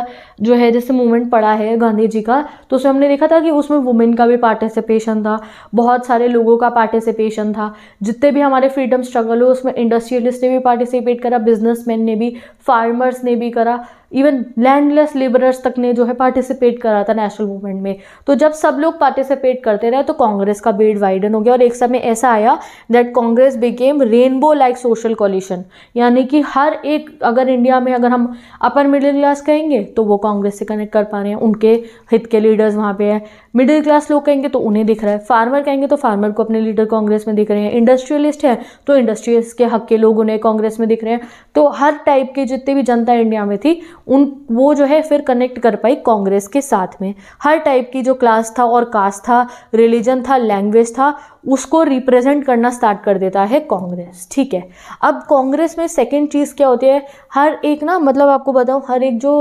जो है जैसे मूवमेंट पढ़ा है गांधी जी का तो उसमें हमने देखा था कि उसमें वुमेन का भी पार्टिसिपेशन था बहुत सारे लोगों का पार्टिसिपेशन था जितने भी हमारे फ्रीडम स्ट्रगल हो उसमें इंडस्ट्रियलिस्ट ने भी पार्टिसिपेट करा बिजनेसमैन ने भी फार्मर्स ने भी करा इवन लैंडलेस लेबरर्स तक ने जो है पार्टिसिपेट करा था नेशनल मूवमेंट में तो जब सब लोग पार्टिसिपेट करते रहे तो कांग्रेस का बेड वाइडन हो गया और एक समय ऐसा आया that Congress became rainbow like social coalition यानी कि हर एक अगर इंडिया में अगर हम अपर मिडिल क्लास कहेंगे तो वो कांग्रेस से कनेक्ट कर पा रहे हैं उनके हित के लीडर्स वहाँ पे हैं मिडिल क्लास लोग कहेंगे तो उन्हें दिख रहा है फार्मर कहेंगे तो फार्मर को अपने लीडर कांग्रेस में दिख रहे हैं इंडस्ट्रियलिस्ट हैं तो इंडस्ट्रीज के हक के लोग उन्हें कांग्रेस में दिख रहे हैं तो हर टाइप के जितने भी जनता इंडिया में थी उन वो जो है फिर कनेक्ट कर पाई कांग्रेस के साथ में हर टाइप की जो क्लास था और कास्ट था रिलीजन था लैंग्वेज था उसको रिप्रेजेंट करना स्टार्ट कर देता है कांग्रेस ठीक है अब कांग्रेस में सेकेंड चीज़ क्या होती है हर एक ना मतलब आपको बताऊँ हर एक जो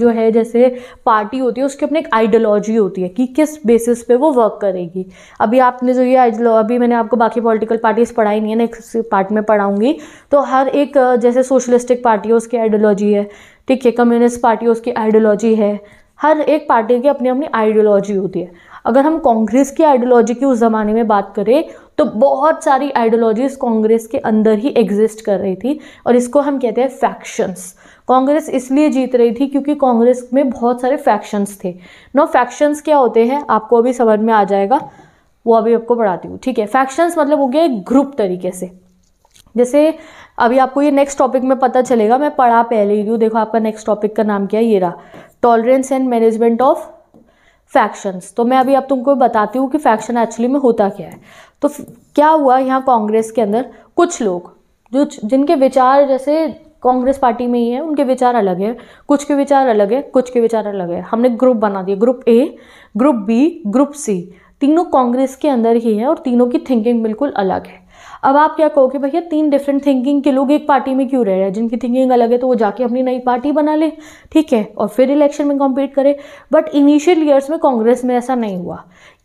जो है जैसे पार्टी होती है उसकी अपनी एक आइडियोलॉजी होती है कि किस बेसिस पे वो वर्क करेगी अभी आपने जो ये आइडियोलॉ अभी मैंने आपको बाकी पॉलिटिकल पार्टीज़ पढ़ाई नहीं है नेक्स्ट पार्ट में पढ़ाऊँगी तो हर एक जैसे सोशलिस्टिक पार्टी है उसकी आइडियोलॉजी है ठीक है कम्युनिस्ट पार्टी उसकी आइडियोलॉजी है हर एक पार्टी की अपनी अपनी आइडियोलॉजी होती है अगर हम कांग्रेस की आइडियोलॉजी की उस ज़माने में बात करें तो बहुत सारी आइडियोलॉजीज़ कांग्रेस के अंदर ही एग्जिस्ट कर रही थी और इसको हम कहते हैं फैक्शंस कांग्रेस इसलिए जीत रही थी क्योंकि कांग्रेस में बहुत सारे फैक्शंस थे नो फैक्शंस क्या होते हैं आपको अभी समझ में आ जाएगा वो अभी आपको पढ़ाती हूँ ठीक है फैक्शंस मतलब हो गया एक ग्रुप तरीके से जैसे अभी आपको ये नेक्स्ट टॉपिक में पता चलेगा मैं पढ़ा पहले ही हूँ देखो आपका नेक्स्ट टॉपिक का नाम क्या है ये रहा tolerance and management of factions तो मैं अभी आप तुमको बताती हूँ कि फैक्शन एक्चुअली में होता क्या है तो क्या हुआ यहाँ कांग्रेस के अंदर कुछ लोग जो जिनके विचार जैसे कांग्रेस पार्टी में ही है उनके विचार अलग है कुछ के विचार अलग है कुछ के विचार अलग है हमने ग्रुप बना दिया group A group B group C तीनों कांग्रेस के अंदर ही है और तीनों की थिंकिंग बिल्कुल अलग है अब आप क्या कहोगे भैया तीन डिफरेंट थिंकिंग के लोग एक पार्टी में क्यों रह रहे हैं जिनकी थिंकिंग अलग है तो वो जाके अपनी नई पार्टी बना ले ठीक है और फिर इलेक्शन में कॉम्पीट करे बट इनिशियल ईयर्स में कांग्रेस में ऐसा नहीं हुआ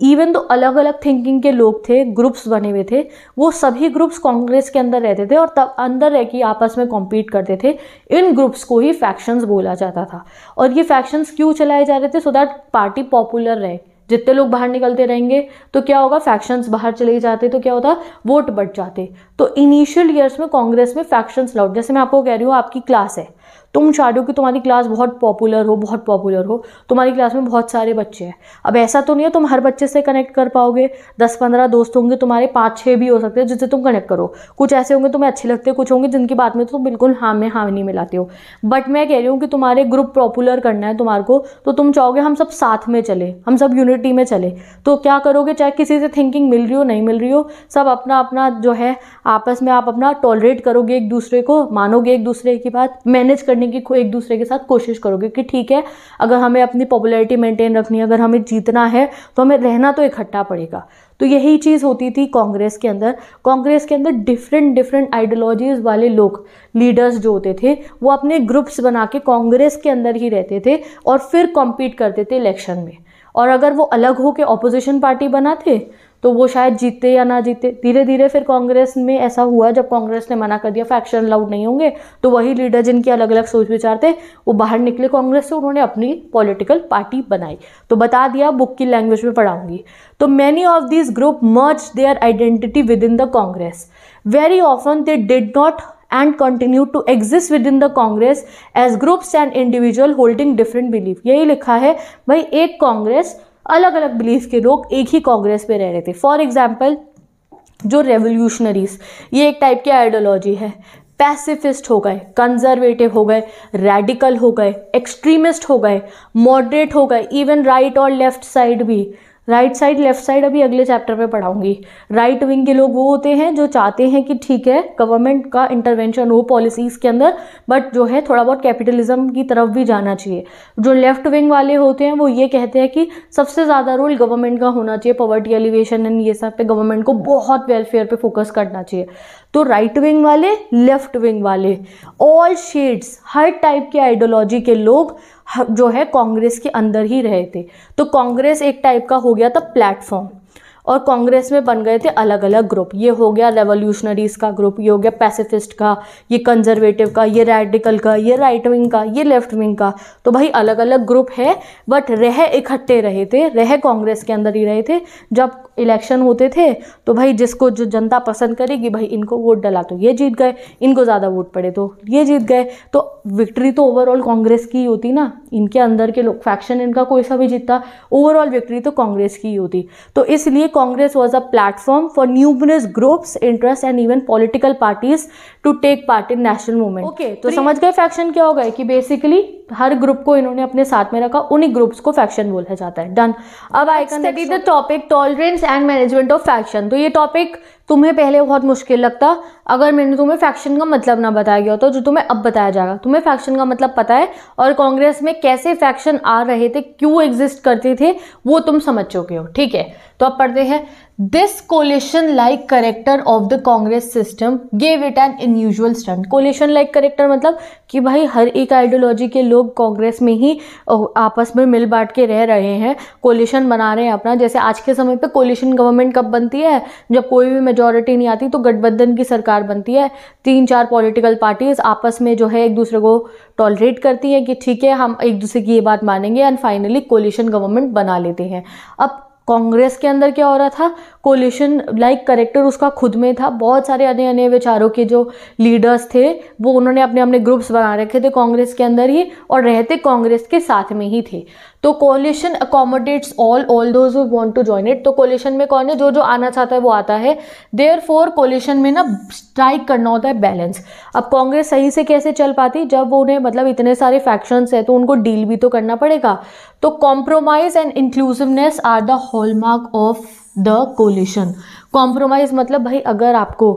इवन तो अलग अलग थिंकिंग के लोग थे ग्रुप्स बने हुए थे वो सभी ग्रुप्स कांग्रेस के अंदर रहते थे और तब अंदर रह के आपस में कॉम्पीट करते थे इन ग्रुप्स को ही फैक्शंस बोला जाता था और ये फैक्शंस क्यों चलाए जा रहे थे सो दैट पार्टी पॉपुलर रहे जितने लोग बाहर निकलते रहेंगे तो क्या होगा फैक्शंस बाहर चले जाते तो क्या होता वोट बढ़ जाते तो इनिशियल ईयर्स में कांग्रेस में फैक्शंस लाउड जैसे मैं आपको कह रही हूँ आपकी क्लास है तुम चाहते हो कि तुम्हारी क्लास बहुत पॉपुलर हो बहुत पॉपुलर हो तुम्हारी क्लास में बहुत सारे बच्चे हैं अब ऐसा तो नहीं है तुम हर बच्चे से कनेक्ट कर पाओगे दस पंद्रह दोस्त होंगे तुम्हारे पाँच छः भी हो सकते हैं जिससे तुम कनेक्ट करो कुछ ऐसे होंगे तुम्हें अच्छे लगते हैं कुछ होंगे जिनकी बात में तो तुम बिल्कुल हाँ में हाँ नहीं मिलाते हो बट मैं कह रही हूँ कि तुम्हारे ग्रुप पॉपुलर करना है तुम्हारे को तो तुम चाहोगे हम सब साथ में चले हम सब यूनिटी में चले तो क्या करोगे चाहे किसी से थिंकिंग मिल रही हो नहीं मिल रही हो सब अपना अपना जो है आपस में आप अपना टॉलरेट करोगे एक दूसरे को मानोगे एक दूसरे की बात मैनेज करने करने की एक दूसरे के साथ कोशिश करोगे कि ठीक है अगर हमें अपनी पॉपुलैरिटी मेंटेन रखनी है अगर हमें जीतना है तो हमें रहना तो इकट्ठा पड़ेगा तो यही चीज़ होती थी कांग्रेस के अंदर कांग्रेस के अंदर डिफरेंट डिफरेंट आइडियोलॉजीज़ वाले लोग लीडर्स जो होते थे वो अपने ग्रुप्स बना के कांग्रेस के अंदर ही रहते थे और फिर कॉम्पीट करते थे इलेक्शन में और अगर वो अलग के ऑपोजिशन पार्टी बनाते तो वो शायद जीते या ना जीते धीरे धीरे फिर कांग्रेस में ऐसा हुआ जब कांग्रेस ने मना कर दिया फैक्शन अलाउड नहीं होंगे तो वही लीडर जिनके अलग अलग सोच विचार थे वो बाहर निकले कांग्रेस से उन्होंने अपनी पॉलिटिकल पार्टी बनाई तो बता दिया बुक की लैंग्वेज में पढ़ाऊंगी तो many of this group merge their identity within the Congress very often they did not end continue to exist within the Congress as groups and individual holding different belief यही लिखा है भाई एक कांग्रेस अलग अलग बिलीफ के लोग एक ही कांग्रेस में रह रहे थे फॉर एग्जाम्पल जो रेवोल्यूशनरीज ये एक टाइप की आइडियोलॉजी है पैसिफिस्ट हो गए कंजर्वेटिव हो गए रेडिकल हो गए एक्सट्रीमिस्ट हो गए मॉडरेट हो गए इवन राइट और लेफ्ट साइड भी राइट साइड लेफ्ट साइड अभी अगले चैप्टर में पढ़ाऊंगी राइट विंग के लोग वो होते हैं जो चाहते हैं कि ठीक है गवर्नमेंट का इंटरवेंशन हो पॉलिसीज़ के अंदर बट जो है थोड़ा बहुत कैपिटलिज्म की तरफ भी जाना चाहिए जो लेफ्ट विंग वाले होते हैं वो ये कहते हैं कि सबसे ज़्यादा रोल गवर्नमेंट का होना चाहिए पॉवर्टी एलिवेशन एंड ये सब पे गवर्नमेंट को बहुत वेलफेयर पर फोकस करना चाहिए तो राइट विंग वाले लेफ्ट विंग वाले ऑल शेड्स हर टाइप के आइडियोलॉजी के लोग जो है कांग्रेस के अंदर ही रहे थे तो कांग्रेस एक टाइप का हो गया था प्लेटफॉर्म और कांग्रेस में बन गए थे अलग अलग ग्रुप ये हो गया रेवोल्यूशनरीज का ग्रुप ये हो गया पैसिफिस्ट का ये कंजर्वेटिव का ये रेडिकल का ये राइट विंग का ये लेफ्ट विंग का तो भाई अलग अलग ग्रुप है बट रह इकट्ठे रहे थे रह कांग्रेस के अंदर ही रहे थे जब इलेक्शन होते थे तो भाई जिसको जो जनता पसंद करेगी भाई इनको वोट डला तो ये जीत गए इनको ज़्यादा वोट पड़े तो ये जीत गए तो विक्ट्री तो ओवरऑल कांग्रेस की ही होती ना इनके अंदर के लोग फैक्शन इनका कोई सा भी जीतता ओवरऑल विक्ट्री तो कांग्रेस की ही होती तो इसलिए Congress was a platform for numerous groups, interests and even political parties to take part in national movement. Okay, तो समझ गए faction क्या होगा कि basically हर ग्रुप को इन्होंने अपने साथ में रखा उन्हीं ग्रुप्स को फैक्शन बोला जाता है डन अब I can study the topic tolerance and management of faction तो ये टॉपिक तुम्हें पहले बहुत मुश्किल लगता अगर मैंने तुम्हें फैक्शन का मतलब ना बताया गया तो जो तुम्हें अब बताया जाएगा तुम्हें फैक्शन का मतलब पता है और कांग्रेस में कैसे फैक्शन आ रहे थे क्यों एग्जिस्ट करते थे वो तुम समझ चुके हो ठीक है तो अब पढ़ते हैं this coalition like character of the Congress system gave it an unusual stunt coalition like character मतलब कि भाई हर एक आइडियोलॉजी के लोग कांग्रेस में ही आपस में मिल बांट के रह रहे हैं कोलेशन बना रहे हैं अपना जैसे आज के समय पे कोलिशन गवर्नमेंट कब बनती है जब कोई भी मेजोरिटी नहीं आती तो गठबंधन की सरकार बनती है तीन चार पॉलिटिकल पार्टीज आपस में जो है एक दूसरे को टॉलरेट करती हैं कि ठीक है हम एक दूसरे की ये बात मानेंगे एंड फाइनली कोलेशन गवर्नमेंट बना लेते हैं अब कांग्रेस के अंदर क्या हो रहा था कोलिशन लाइक करेक्टर उसका खुद में था बहुत सारे अन्य अन्य विचारों के जो लीडर्स थे वो उन्होंने अपने अपने ग्रुप्स बना रखे थे कांग्रेस के अंदर ही और रहते कांग्रेस के साथ में ही थे तो coalition accommodates all all those who want to join it तो कोलिशन में कौन है जो जो आना चाहता है वो आता है देयर फोर कोलिशन में ना स्ट्राइक करना होता है बैलेंस अब कांग्रेस सही से कैसे चल पाती जब वो उन्हें मतलब इतने सारे फैक्शंस है तो उनको डील भी तो करना पड़ेगा तो compromise and inclusiveness are the hallmark of the coalition compromise मतलब भाई अगर आपको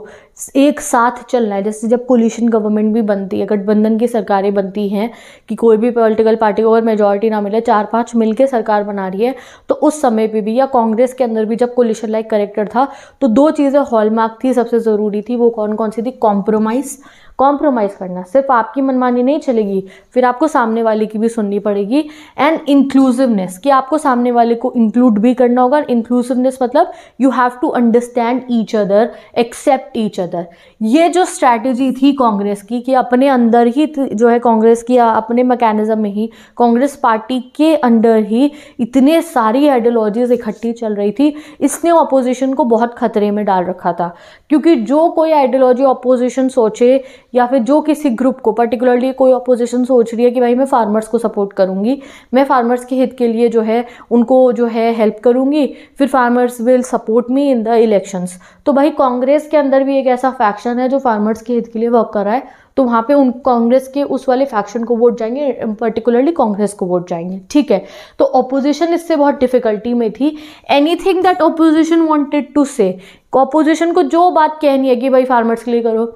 एक साथ चलना है जैसे जब पोल्यूशन गवर्नमेंट भी बनती है गठबंधन की सरकारें बनती हैं कि कोई भी पॉलिटिकल पार्टी को अगर मेजोरिटी ना मिले चार पांच मिलके सरकार बना रही है तो उस समय पे भी या कांग्रेस के अंदर भी जब पोल्यूशन लाइक करेक्टर था तो दो चीज़ें हॉलमार्क थी सबसे ज़रूरी थी वो कौन कौन सी थी कॉम्प्रोमाइज़ कॉम्प्रोमाइज़ करना सिर्फ आपकी मनमानी नहीं चलेगी फिर आपको सामने वाले की भी सुननी पड़ेगी एंड इंक्लूसिवनेस कि आपको सामने वाले को इंक्लूड भी करना होगा इंक्लूसिवनेस मतलब you have to understand each other accept each other है ये जो स्ट्रैटेजी थी कांग्रेस की कि अपने अंदर ही जो है कांग्रेस की अपने मैकेनिज़्म में ही कांग्रेस पार्टी के अंडर ही इतने सारी आइडियोलॉजीज़ इकट्ठी चल रही थी इसने अपोजिशन को बहुत खतरे में डाल रखा था क्योंकि जो कोई आइडियोलॉजी अपोजिशन सोचे या फिर जो किसी ग्रुप को पर्टिकुलरली कोई अपोजिशन सोच रही है कि भाई मैं फार्मर्स को सपोर्ट करूँगी मैं फार्मर्स के हित के लिए जो है उनको जो है हेल्प करूँगी फिर farmers will support me in the elections तो भाई कांग्रेस के अंदर भी एक ऐसा फैक्शन है जो फार्मर्स के हित के लिए वर्क कर रहा है तो वहाँ पे उन कांग्रेस के उस वाले फैक्शन को वोट जाएंगे पर्टिकुलरली कांग्रेस को वोट जाएंगे ठीक है तो ऑपोजिशन इससे बहुत डिफिकल्टी में थी anything that opposition wanted to say opposition को जो बात कहनी है कि भाई फार्मर्स के लिए करो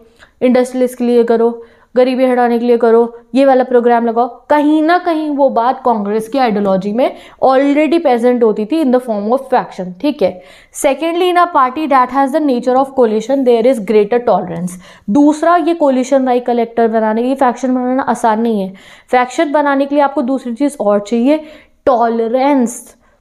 इंडस्ट्रियलिस्ट के लिए करो गरीबी हटाने के लिए करो ये वाला प्रोग्राम लगाओ कहीं ना कहीं वो बात कांग्रेस की आइडियोलॉजी में ऑलरेडी प्रेजेंट होती थी in the form of faction ठीक है secondly in a party that has the nature of coalition there is greater tolerance दूसरा ये कोलिशन राइट कलेक्टर बनाने के लिए फैक्शन बनाना आसान नहीं है फैक्शन बनाने के लिए आपको दूसरी चीज़ और चाहिए टॉलरेंस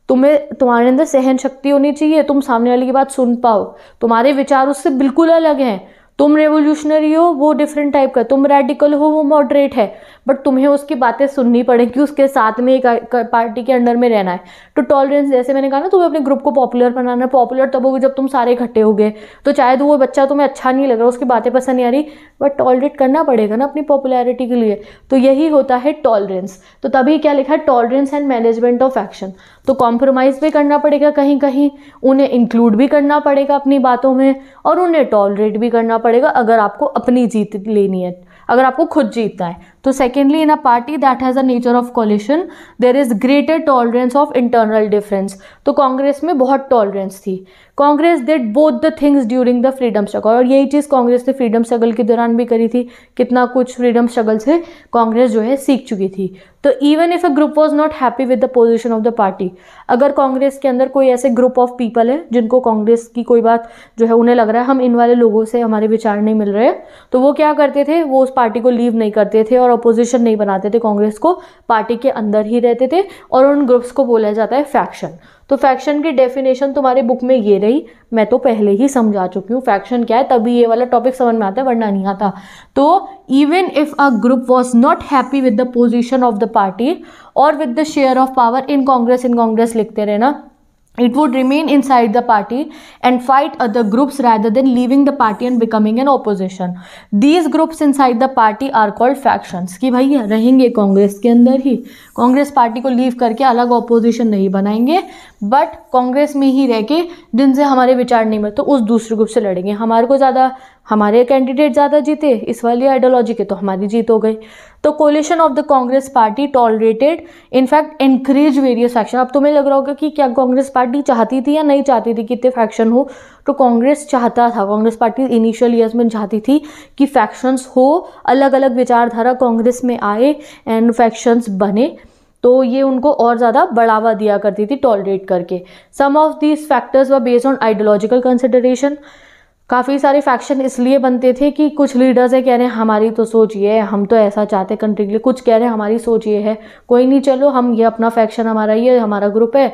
तुम्हें तुम्हारे अंदर सहन शक्ति होनी चाहिए तुम सामने वाले की बात सुन पाओ तुम्हारे विचार उससे बिल्कुल अलग हैं तुम रेवोल्यूशनरी हो वो डिफरेंट टाइप का तुम रेडिकल हो वो मॉडरेट है बट तुम्हें उसकी बातें सुननी पड़ेंगी उसके साथ में एक पार्टी के अंडर में रहना है तो टॉलरेंस जैसे मैंने कहा ना तुम्हें अपने ग्रुप को पॉपुलर बनाना पॉपुलर तब होगी जब तुम सारे इकट्ठे हो गए तो चाहे तो वो बच्चा तुम्हें अच्छा नहीं लग रहा उसकी बातें पसंद नहीं आ रही बट टॉलरेट करना पड़ेगा ना अपनी पॉपुलैरिटी के लिए तो यही होता है टॉलरेंस तो तभी क्या लिखा है tolerance and management of action तो कॉम्प्रोमाइज़ भी करना पड़ेगा कहीं कहीं उन्हें इंक्लूड भी करना पड़ेगा अपनी बातों में और उन्हें टॉलरेट भी करना पड़ेगा अगर आपको अपनी जीत लेनी है अगर आपको खुद जीतना है तो secondly in a party that has a nature of coalition there is greater tolerance of internal difference तो कांग्रेस में बहुत टॉलरेंस थी Congress did both the things during the freedom struggle और यही चीज़ कांग्रेस ने फ्रीडम स्ट्रगल के दौरान भी करी थी कितना कुछ फ्रीडम स्ट्रगल से कांग्रेस जो है सीख चुकी थी तो even if a group was not happy with the position of the party अगर कांग्रेस के अंदर कोई ऐसे ग्रुप ऑफ पीपल है जिनको कांग्रेस की कोई बात जो है उन्हें लग रहा है हम इन वाले लोगों से हमारे विचार नहीं मिल रहे तो वो क्या करते थे वो उस पार्टी को लीव नहीं करते थे और अपोजिशन नहीं बनाते थे कांग्रेस को पार्टी के अंदर ही रहते थे और उन ग्रुप्स को बोला जाता है फैक्शन तो फैक्शन की डेफिनेशन तुम्हारे बुक में ये रही मैं तो पहले ही समझा चुकी हूँ फैक्शन क्या है तभी ये वाला टॉपिक समझ में आता है वरना नहीं आता तो even if a group was not happy with the position of the party और with the share of power in Congress in Congress लिखते रहे ना it would remain inside the party and fight other groups rather than leaving the party and becoming an opposition these groups inside the party are called factions ki भैया rahenge congress ke andar hi congress party ko leave karke alag opposition nahi banayenge but congress mein hi rehke jinse hamare vichar nahi नहीं to us dusre group se ladenge hamare ko zyada हमारे candidate ज़्यादा जीते इस वाली ideology के तो हमारी जीत हो गई तो coalition of the Congress party tolerated in fact increase various faction अब तुम्हें लग रहा होगा कि क्या कांग्रेस पार्टी चाहती थी या नहीं चाहती थी कितने फैक्शन हो तो कांग्रेस चाहता था कांग्रेस पार्टी इनिशियल ईयर्स में चाहती थी कि फैक्शंस हो अलग अलग विचारधारा कांग्रेस में आए एंड फैक्शंस बने तो ये उनको और ज़्यादा बढ़ावा दिया करती थी टॉलरेट करके some of these factors were based on ideological consideration काफ़ी सारे फैक्शन इसलिए बनते थे कि कुछ लीडर्स है कह रहे हैं हमारी तो सोच ये है हम तो ऐसा चाहते कंट्री के लिए कुछ कह रहे हैं हमारी सोच ये है कोई नहीं चलो हम ये अपना फैक्शन हमारा ये हमारा ग्रुप है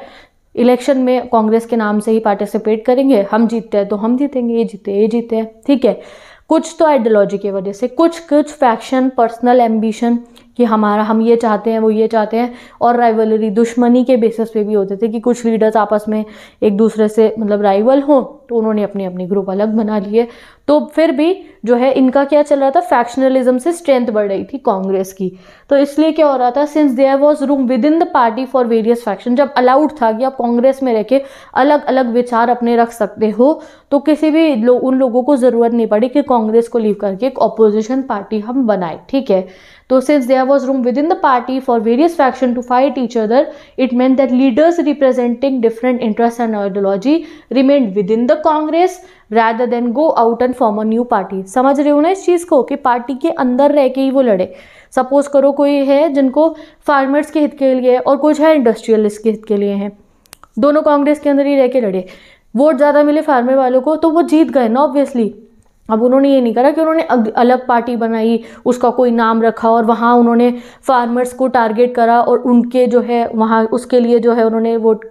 इलेक्शन में कांग्रेस के नाम से ही पार्टिसिपेट करेंगे हम जीतते हैं तो हम जीतेंगे ये जीते ये जीते हैं ठीक है कुछ तो आइडियोलॉजी की वजह से कुछ कुछ फैक्शन पर्सनल एम्बिशन कि हमारा हम ये चाहते हैं वो ये चाहते हैं और राइवलरी दुश्मनी के बेसिस पे भी होते थे कि कुछ लीडर्स आपस में एक दूसरे से मतलब राइवल हों तो उन्होंने अपने अपने ग्रुप अलग बना लिए तो फिर भी जो है इनका क्या चल रहा था फैक्शनलिज्म से स्ट्रेंथ बढ़ रही थी कांग्रेस की तो इसलिए क्या हो रहा था since there was room within the party for various faction जब अलाउड था कि आप कांग्रेस में रह के अलग अलग विचार अपने रख सकते हो तो किसी भी लो, उन लोगों को ज़रूरत नहीं पड़ी कि कांग्रेस को लीव करके एक अपोजिशन पार्टी हम बनाए ठीक है तो since there was room within the party for various faction to fight each other it meant that leaders representing different interest and ideology remain within the Congress rather than go out and form a new party समझ रहे हो ना इस चीज़ को कि party के अंदर रह के ही वो लड़े सपोज करो कोई है जिनको फार्मर्स के हित के लिए और कुछ है इंडस्ट्रियलिस्ट के हित के लिए हैं दोनों कांग्रेस के अंदर ही रह के लड़े वोट ज़्यादा मिले फार्मर वालों को तो वो जीत गए ना ऑब्वियसली अब उन्होंने ये नहीं करा कि उन्होंने अलग पार्टी बनाई उसका कोई नाम रखा और वहाँ उन्होंने फार्मर्स को टारगेट करा और उनके जो है वहाँ उसके लिए जो है उन्होंने वोट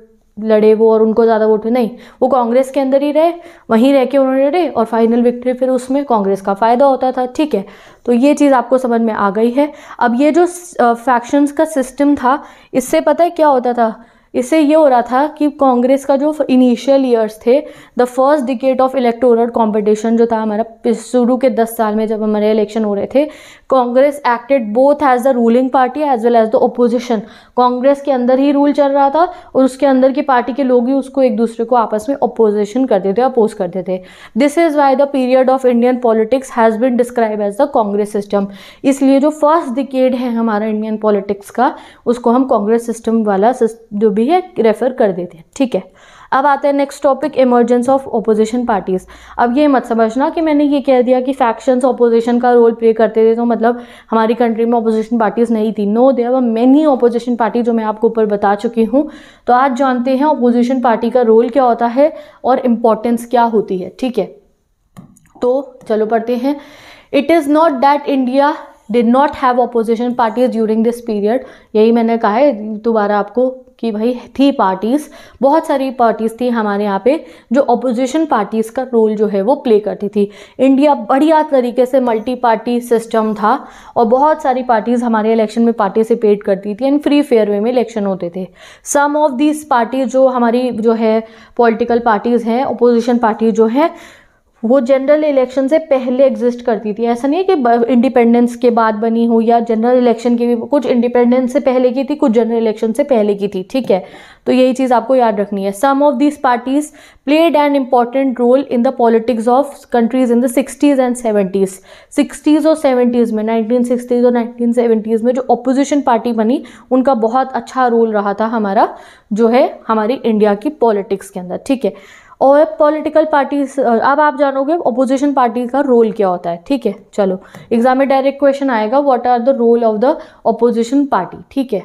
लड़े वो और उनको ज़्यादा वोट नहीं वो कांग्रेस के अंदर ही रहे वहीं रह के उन्होंने लड़े और फाइनल विक्ट्री फिर उसमें कांग्रेस का फ़ायदा होता था ठीक है तो ये चीज़ आपको समझ में आ गई है अब ये जो फैक्शंस का सिस्टम था इससे पता है क्या होता था इससे ये हो रहा था कि कांग्रेस का जो इनिशियल ईयर्स थे the first decade of electoral competition जो था हमारा शुरू के दस साल में जब हमारे इलेक्शन हो रहे थे Congress acted both as the ruling party as well as the opposition Congress के अंदर ही रूल चल रहा था और उसके अंदर की पार्टी के लोग ही उसको एक दूसरे को आपस में अपोजिशन करते थे अपोज करते थे this is why the period of Indian politics has been describe as the Congress system इसलिए जो फर्स्ट डिकेड है हमारा इंडियन पॉलिटिक्स का उसको हम कांग्रेस सिस्टम वाला जो भी है रेफ़र कर देते हैं ठीक है अब आते हैं next topic emergence of opposition parties अब ये मत समझना कि मैंने ये कह दिया कि फैक्शंस ऑपोजिशन का रोल प्ले करते थे तो मतलब हमारी कंट्री में ऑपोजिशन पार्टीज़ नहीं थी नो दे अब मैनी ऑपोजिशन पार्टी जो मैं आपको ऊपर बता चुकी हूँ तो आज जानते हैं ऑपोजिशन पार्टी का रोल क्या होता है और इम्पोर्टेंस क्या होती है ठीक है तो चलो पढ़ते हैं it is not that India did not have opposition parties during this period यही मैंने कहा है दोबारा आपको कि भाई थी पार्टीज़ बहुत सारी पार्टीज़ थी हमारे यहाँ पे जो अपोजिशन पार्टीज़ का रोल जो है वो प्ले करती थी इंडिया बढ़िया तरीके से मल्टी पार्टी सिस्टम था और बहुत सारी पार्टीज़ हमारे इलेक्शन में पार्टिसिपेट करती थी एंड फ्री फेयर वे में इलेक्शन होते थे सम ऑफ दीज पार्टीज़ जो हमारी जो है पॉलिटिकल पार्टीज़ हैं अपोजिशन पार्टी जो है वो जनरल इलेक्शन से पहले एग्जिस्ट करती थी ऐसा नहीं है कि इंडिपेंडेंस के बाद बनी हो या जनरल इलेक्शन की भी कुछ इंडिपेंडेंस से पहले की थी कुछ जनरल इलेक्शन से पहले की थी ठीक है तो यही चीज़ आपको याद रखनी है some of this parties played an important role in the politics of countries in the sixties and seventies sixties और सेवेंटीज़ में नाइनटीन सिक्सटीज़ और नाइनटीन सेवेंटीज़ में जो अपोजिशन पार्टी बनी उनका बहुत अच्छा रोल रहा था हमारा जो है हमारी इंडिया की पॉलिटिक्स के अंदर ठीक है और पॉलिटिकल पार्टी अब आप जानोगे अपोजिशन पार्टी का रोल क्या होता है ठीक है चलो एग्जाम में डायरेक्ट क्वेश्चन आएगा what are the role of the opposition party ठीक है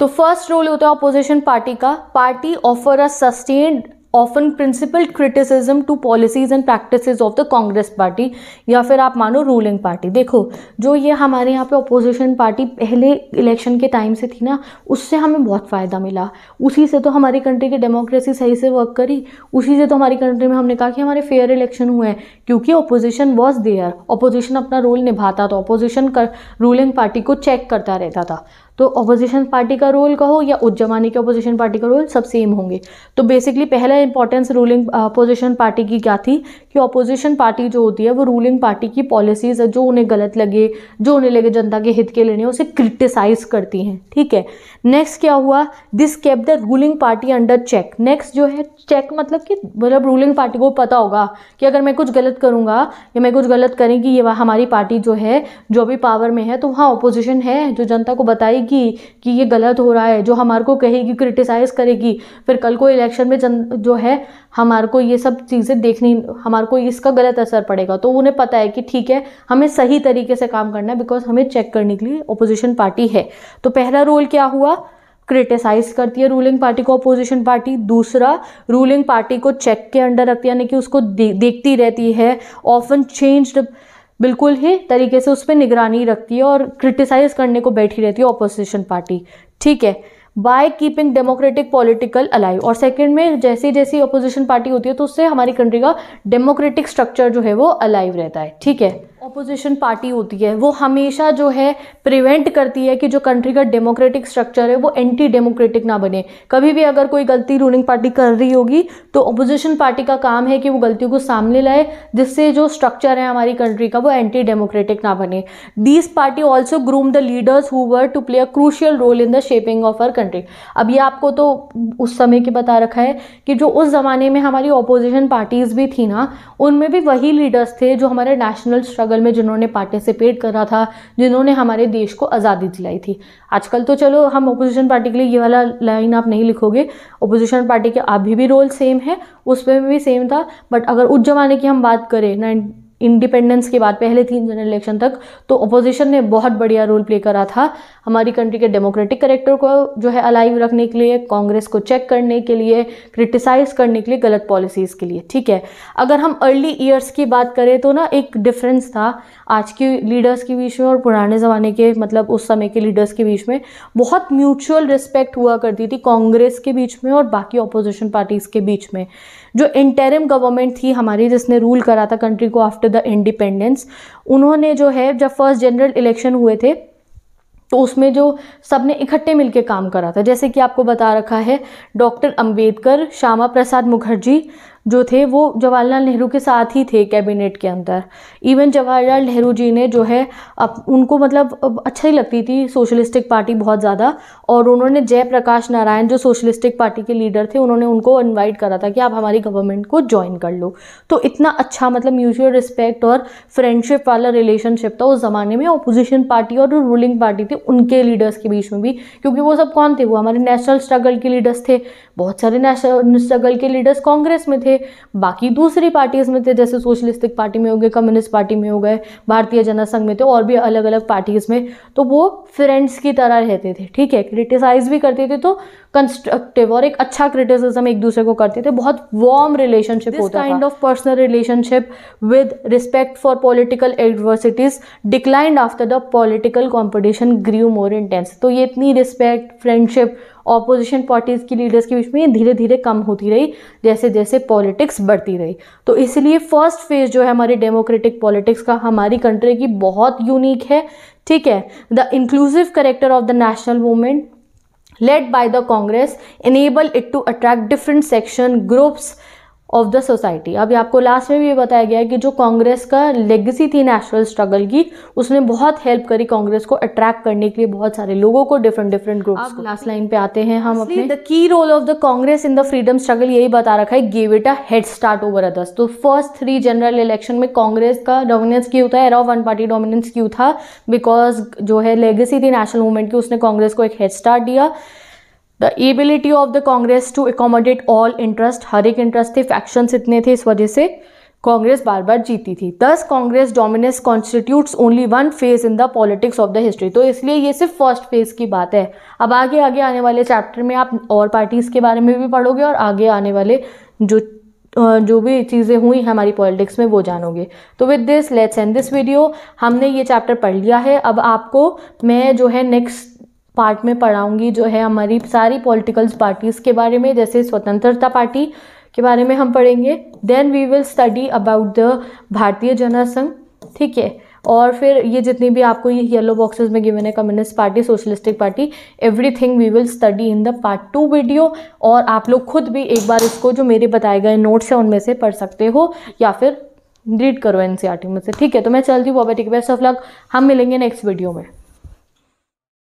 तो फर्स्ट रोल होता है अपोजिशन पार्टी का party offer a sustained often principle criticism to policies and practice of the Congress party या फिर आप मानो रूलिंग पार्टी देखो जो ये हमारे यहाँ पे अपोजिशन पार्टी पहले इलेक्शन के टाइम से थी ना उससे हमें बहुत फ़ायदा मिला उसी से तो हमारी कंट्री की डेमोक्रेसी सही से वर्क करी उसी से तो हमारी कंट्री में हमने कहा कि हमारे फेयर इलेक्शन हुए हैं क्योंकि अपोजिशन वॉज देयर अपोजिशन अपना रोल निभाता था अपोजिशन कर रूलिंग पार्टी को चेक करता रहता था तो अपोजिशन पार्टी का रोल कहो या उस जमाने की अपोजिशन पार्टी का रोल सब सेम होंगे तो बेसिकली पहला इंपॉर्टेंस रूलिंग अपोजिशन पार्टी की क्या थी कि अपोजिशन पार्टी जो होती है वो रूलिंग पार्टी की पॉलिसीज़ जो उन्हें गलत लगे जो उन्हें लगे जनता के हित के लेने उसे क्रिटिसाइज करती हैं ठीक है नेक्स्ट क्या हुआ this kept the ruling party under check next जो है चेक मतलब कि मतलब रूलिंग पार्टी को पता होगा कि अगर मैं कुछ गलत करूँगा या मैं कुछ गलत करेंगी ये हमारी पार्टी जो है जो भी पावर में है तो वहाँ अपोजिशन है जो जनता को बताएगी कि ये गलत हो रहा है जो हमारे को कहेगी क्रिटिसाइज़ करेगी फिर कल को इलेक्शन में जन जो है हमारे को ये सब चीज़ें देखनी हमारे को इसका गलत असर पड़ेगा तो उन्हें पता है कि ठीक है हमें सही तरीके से काम करना है बिकॉज हमें चेक करने के लिए अपोजिशन पार्टी है तो पहला रोल क्या हुआ क्रिटिसाइज करती है रूलिंग पार्टी को अपोजिशन पार्टी दूसरा रूलिंग पार्टी को चेक के अंडर रखती है यानी कि उसको दे, देखती रहती है ऑफन चेंज्ड बिल्कुल ही तरीके से उस पर निगरानी रखती है और क्रिटिसाइज करने को बैठी रहती है ऑपोजिशन पार्टी ठीक है by keeping democratic political alive और सेकंड में जैसी जैसी अपोजिशन पार्टी होती है तो उससे हमारी कंट्री का डेमोक्रेटिक स्ट्रक्चर जो है वो अलाइव रहता है ठीक है अपोजिशन पार्टी होती है वो हमेशा जो है प्रिवेंट करती है कि जो कंट्री का डेमोक्रेटिक स्ट्रक्चर है वो एंटी डेमोक्रेटिक ना बने कभी भी अगर कोई गलती रूलिंग पार्टी कर रही होगी तो अपोजिशन पार्टी का काम है कि वो गलतियों को सामने लाए जिससे जो स्ट्रक्चर है हमारी कंट्री का वो एंटी डेमोक्रेटिक ना बने this party also groom the leaders who were to play a crucial role in the shaping of our country अब ये आपको तो उस समय के बता रखा है कि जो उस ज़माने में हमारी अपोजिशन पार्टीज़ भी थी ना उनमें भी वही लीडर्स थे जो हमारे नेशनल स्ट्रगल स्ट्रगल में जिन्होंने पार्टिसिपेट करा था जिन्होंने हमारे देश को आज़ादी दिलाई थी आजकल तो चलो हम अपोजिशन पार्टी के लिए ये वाला लाइन आप नहीं लिखोगे अपोजिशन पार्टी के अभी भी रोल सेम है उसमें भी सेम था बट अगर उस ज़माने की हम बात करें नाइन इंडिपेंडेंस के बाद पहले तीन जनरल इलेक्शन तक तो अपोजिशन ने बहुत बढ़िया रोल प्ले करा था हमारी कंट्री के डेमोक्रेटिक करेक्टर को जो है अलाइव रखने के लिए कांग्रेस को चेक करने के लिए क्रिटिसाइज करने के लिए गलत पॉलिसीज़ के लिए ठीक है अगर हम अर्ली ईयर्स की बात करें तो ना एक डिफरेंस था आज के लीडर्स के बीच में और पुराने ज़माने के मतलब उस समय के लीडर्स के बीच में बहुत म्यूचुअल रिस्पेक्ट हुआ करती थी कांग्रेस के बीच में और बाकी अपोजिशन पार्टीज़ के बीच में जो इंटरिम गवर्नमेंट थी हमारी जिसने रूल करा था कंट्री को आफ्टर द इंडिपेंडेंस उन्होंने जो है जब फर्स्ट जनरल इलेक्शन हुए थे तो उसमें जो सब ने इकट्ठे मिलकर काम करा था जैसे कि आपको बता रखा है डॉक्टर अंबेडकर श्यामा प्रसाद मुखर्जी जो थे वो जवाहरलाल नेहरू के साथ ही थे कैबिनेट के अंदर इवन जवाहरलाल नेहरू जी ने जो है अब उनको मतलब अच्छा ही लगती थी सोशलिस्टिक पार्टी बहुत ज़्यादा और उन्होंने जयप्रकाश नारायण जो सोशलिस्टिक पार्टी के लीडर थे उन्होंने उनको इन्वाइट करा था कि आप हमारी गवर्नमेंट को ज्वाइन कर लो तो इतना अच्छा मतलब म्यूचुअल रिस्पेक्ट और फ्रेंडशिप वाला रिलेशनशिप था उस ज़माने में अपोजिशन पार्टी और जो रूलिंग पार्टी थी उनके लीडर्स के बीच में भी क्योंकि वो सब कौन थे वो हमारे नेशनल स्ट्रगल के लीडर्स थे बहुत सारे नेशनल स्ट्रगल के लीडर्स कांग्रेस में थे थे बाकी दूसरी पार्टीज़ में थे जैसे सोशलिस्टिक पार्टी में हो गए कम्युनिस्ट पार्टी में हो गए भारतीय जनसंघ में थे और भी अलग अलग पार्टीज़ में तो वो फ्रेंड्स की तरह रहते थे ठीक है क्रिटिसाइज़ भी करते थे तो कंस्ट्रक्टिव और एक अच्छा क्रिटिसिज्म एक दूसरे को करते थे बहुत वार्म रिलेशनशिप होता kind of personal relationship with respect for political adversities declined after the political competition grew more intense तो ये इतनी रिस्पेक्ट फ्रेंडशिप ऑपोजिशन पार्टीज़ की लीडर्स के बीच में ये धीरे धीरे कम होती रही जैसे जैसे पॉलिटिक्स बढ़ती रही तो इसलिए फर्स्ट फेज़ जो है हमारे डेमोक्रेटिक पॉलिटिक्स का हमारी कंट्री की बहुत यूनिक है ठीक है the inclusive character of the national movement led by the Congress enable it to attract different section groups of the society अभी आपको लास्ट में भी ये बताया गया है कि जो कांग्रेस का लेगेसी थी नेशनल स्ट्रगल की उसने बहुत हेल्प करी कांग्रेस को अट्रैक्ट करने के लिए बहुत सारे लोगों को डिफरेंट डिफरेंट ग्रुप्स को लास्ट लाइन पे आते हैं हम अपने the key role of the Congress in the freedom struggle यही बता रखा है gave it a head start over others तो फर्स्ट थ्री जनरल इलेक्शन में कांग्रेस का डोमिनेंस क्यों था एरा वन पार्टी डोमिनेंस क्यों था बिकॉज जो है लेगेसी थी नेशनल मूवमेंट की उसने कांग्रेस को एक हेड स्टार्ट दिया the ability of the Congress to accommodate all interest हर एक इंटरेस्ट थे फैक्शंस इतने थे इस वजह से कांग्रेस बार बार जीती थी दस Congress dominance constitutes only one phase in the politics of the history तो इसलिए ये सिर्फ फर्स्ट फेज की बात है अब आगे आगे आने वाले चैप्टर में आप और पार्टीज़ के बारे में भी पढ़ोगे और आगे आने वाले जो जो भी चीज़ें हुई हैं हमारी पॉलिटिक्स में वो जानोगे तो with this let's end this video हमने ये चैप्टर पढ़ लिया है अब आपको मैं जो है नेक्स्ट पार्ट में पढ़ाऊंगी जो है हमारी सारी पॉलिटिकल पार्टीज़ के बारे में जैसे स्वतंत्रता पार्टी के बारे में हम पढ़ेंगे then we will study about the Bharatiya Jana Sangh ठीक है और फिर ये जितनी भी आपको ये येलो बॉक्सेस में गिवन है communist party socialistic party everything we will study in the part two video और आप लोग खुद भी एक बार इसको जो मेरे बताए गए नोट्स हैं उनमें से पढ़ सकते हो या फिर रीड करो एन e में से ठीक है तो मैं चलती हूँ बाबा ठीक बेस्ट ऑफ लक हम मिलेंगे नेक्स्ट वीडियो में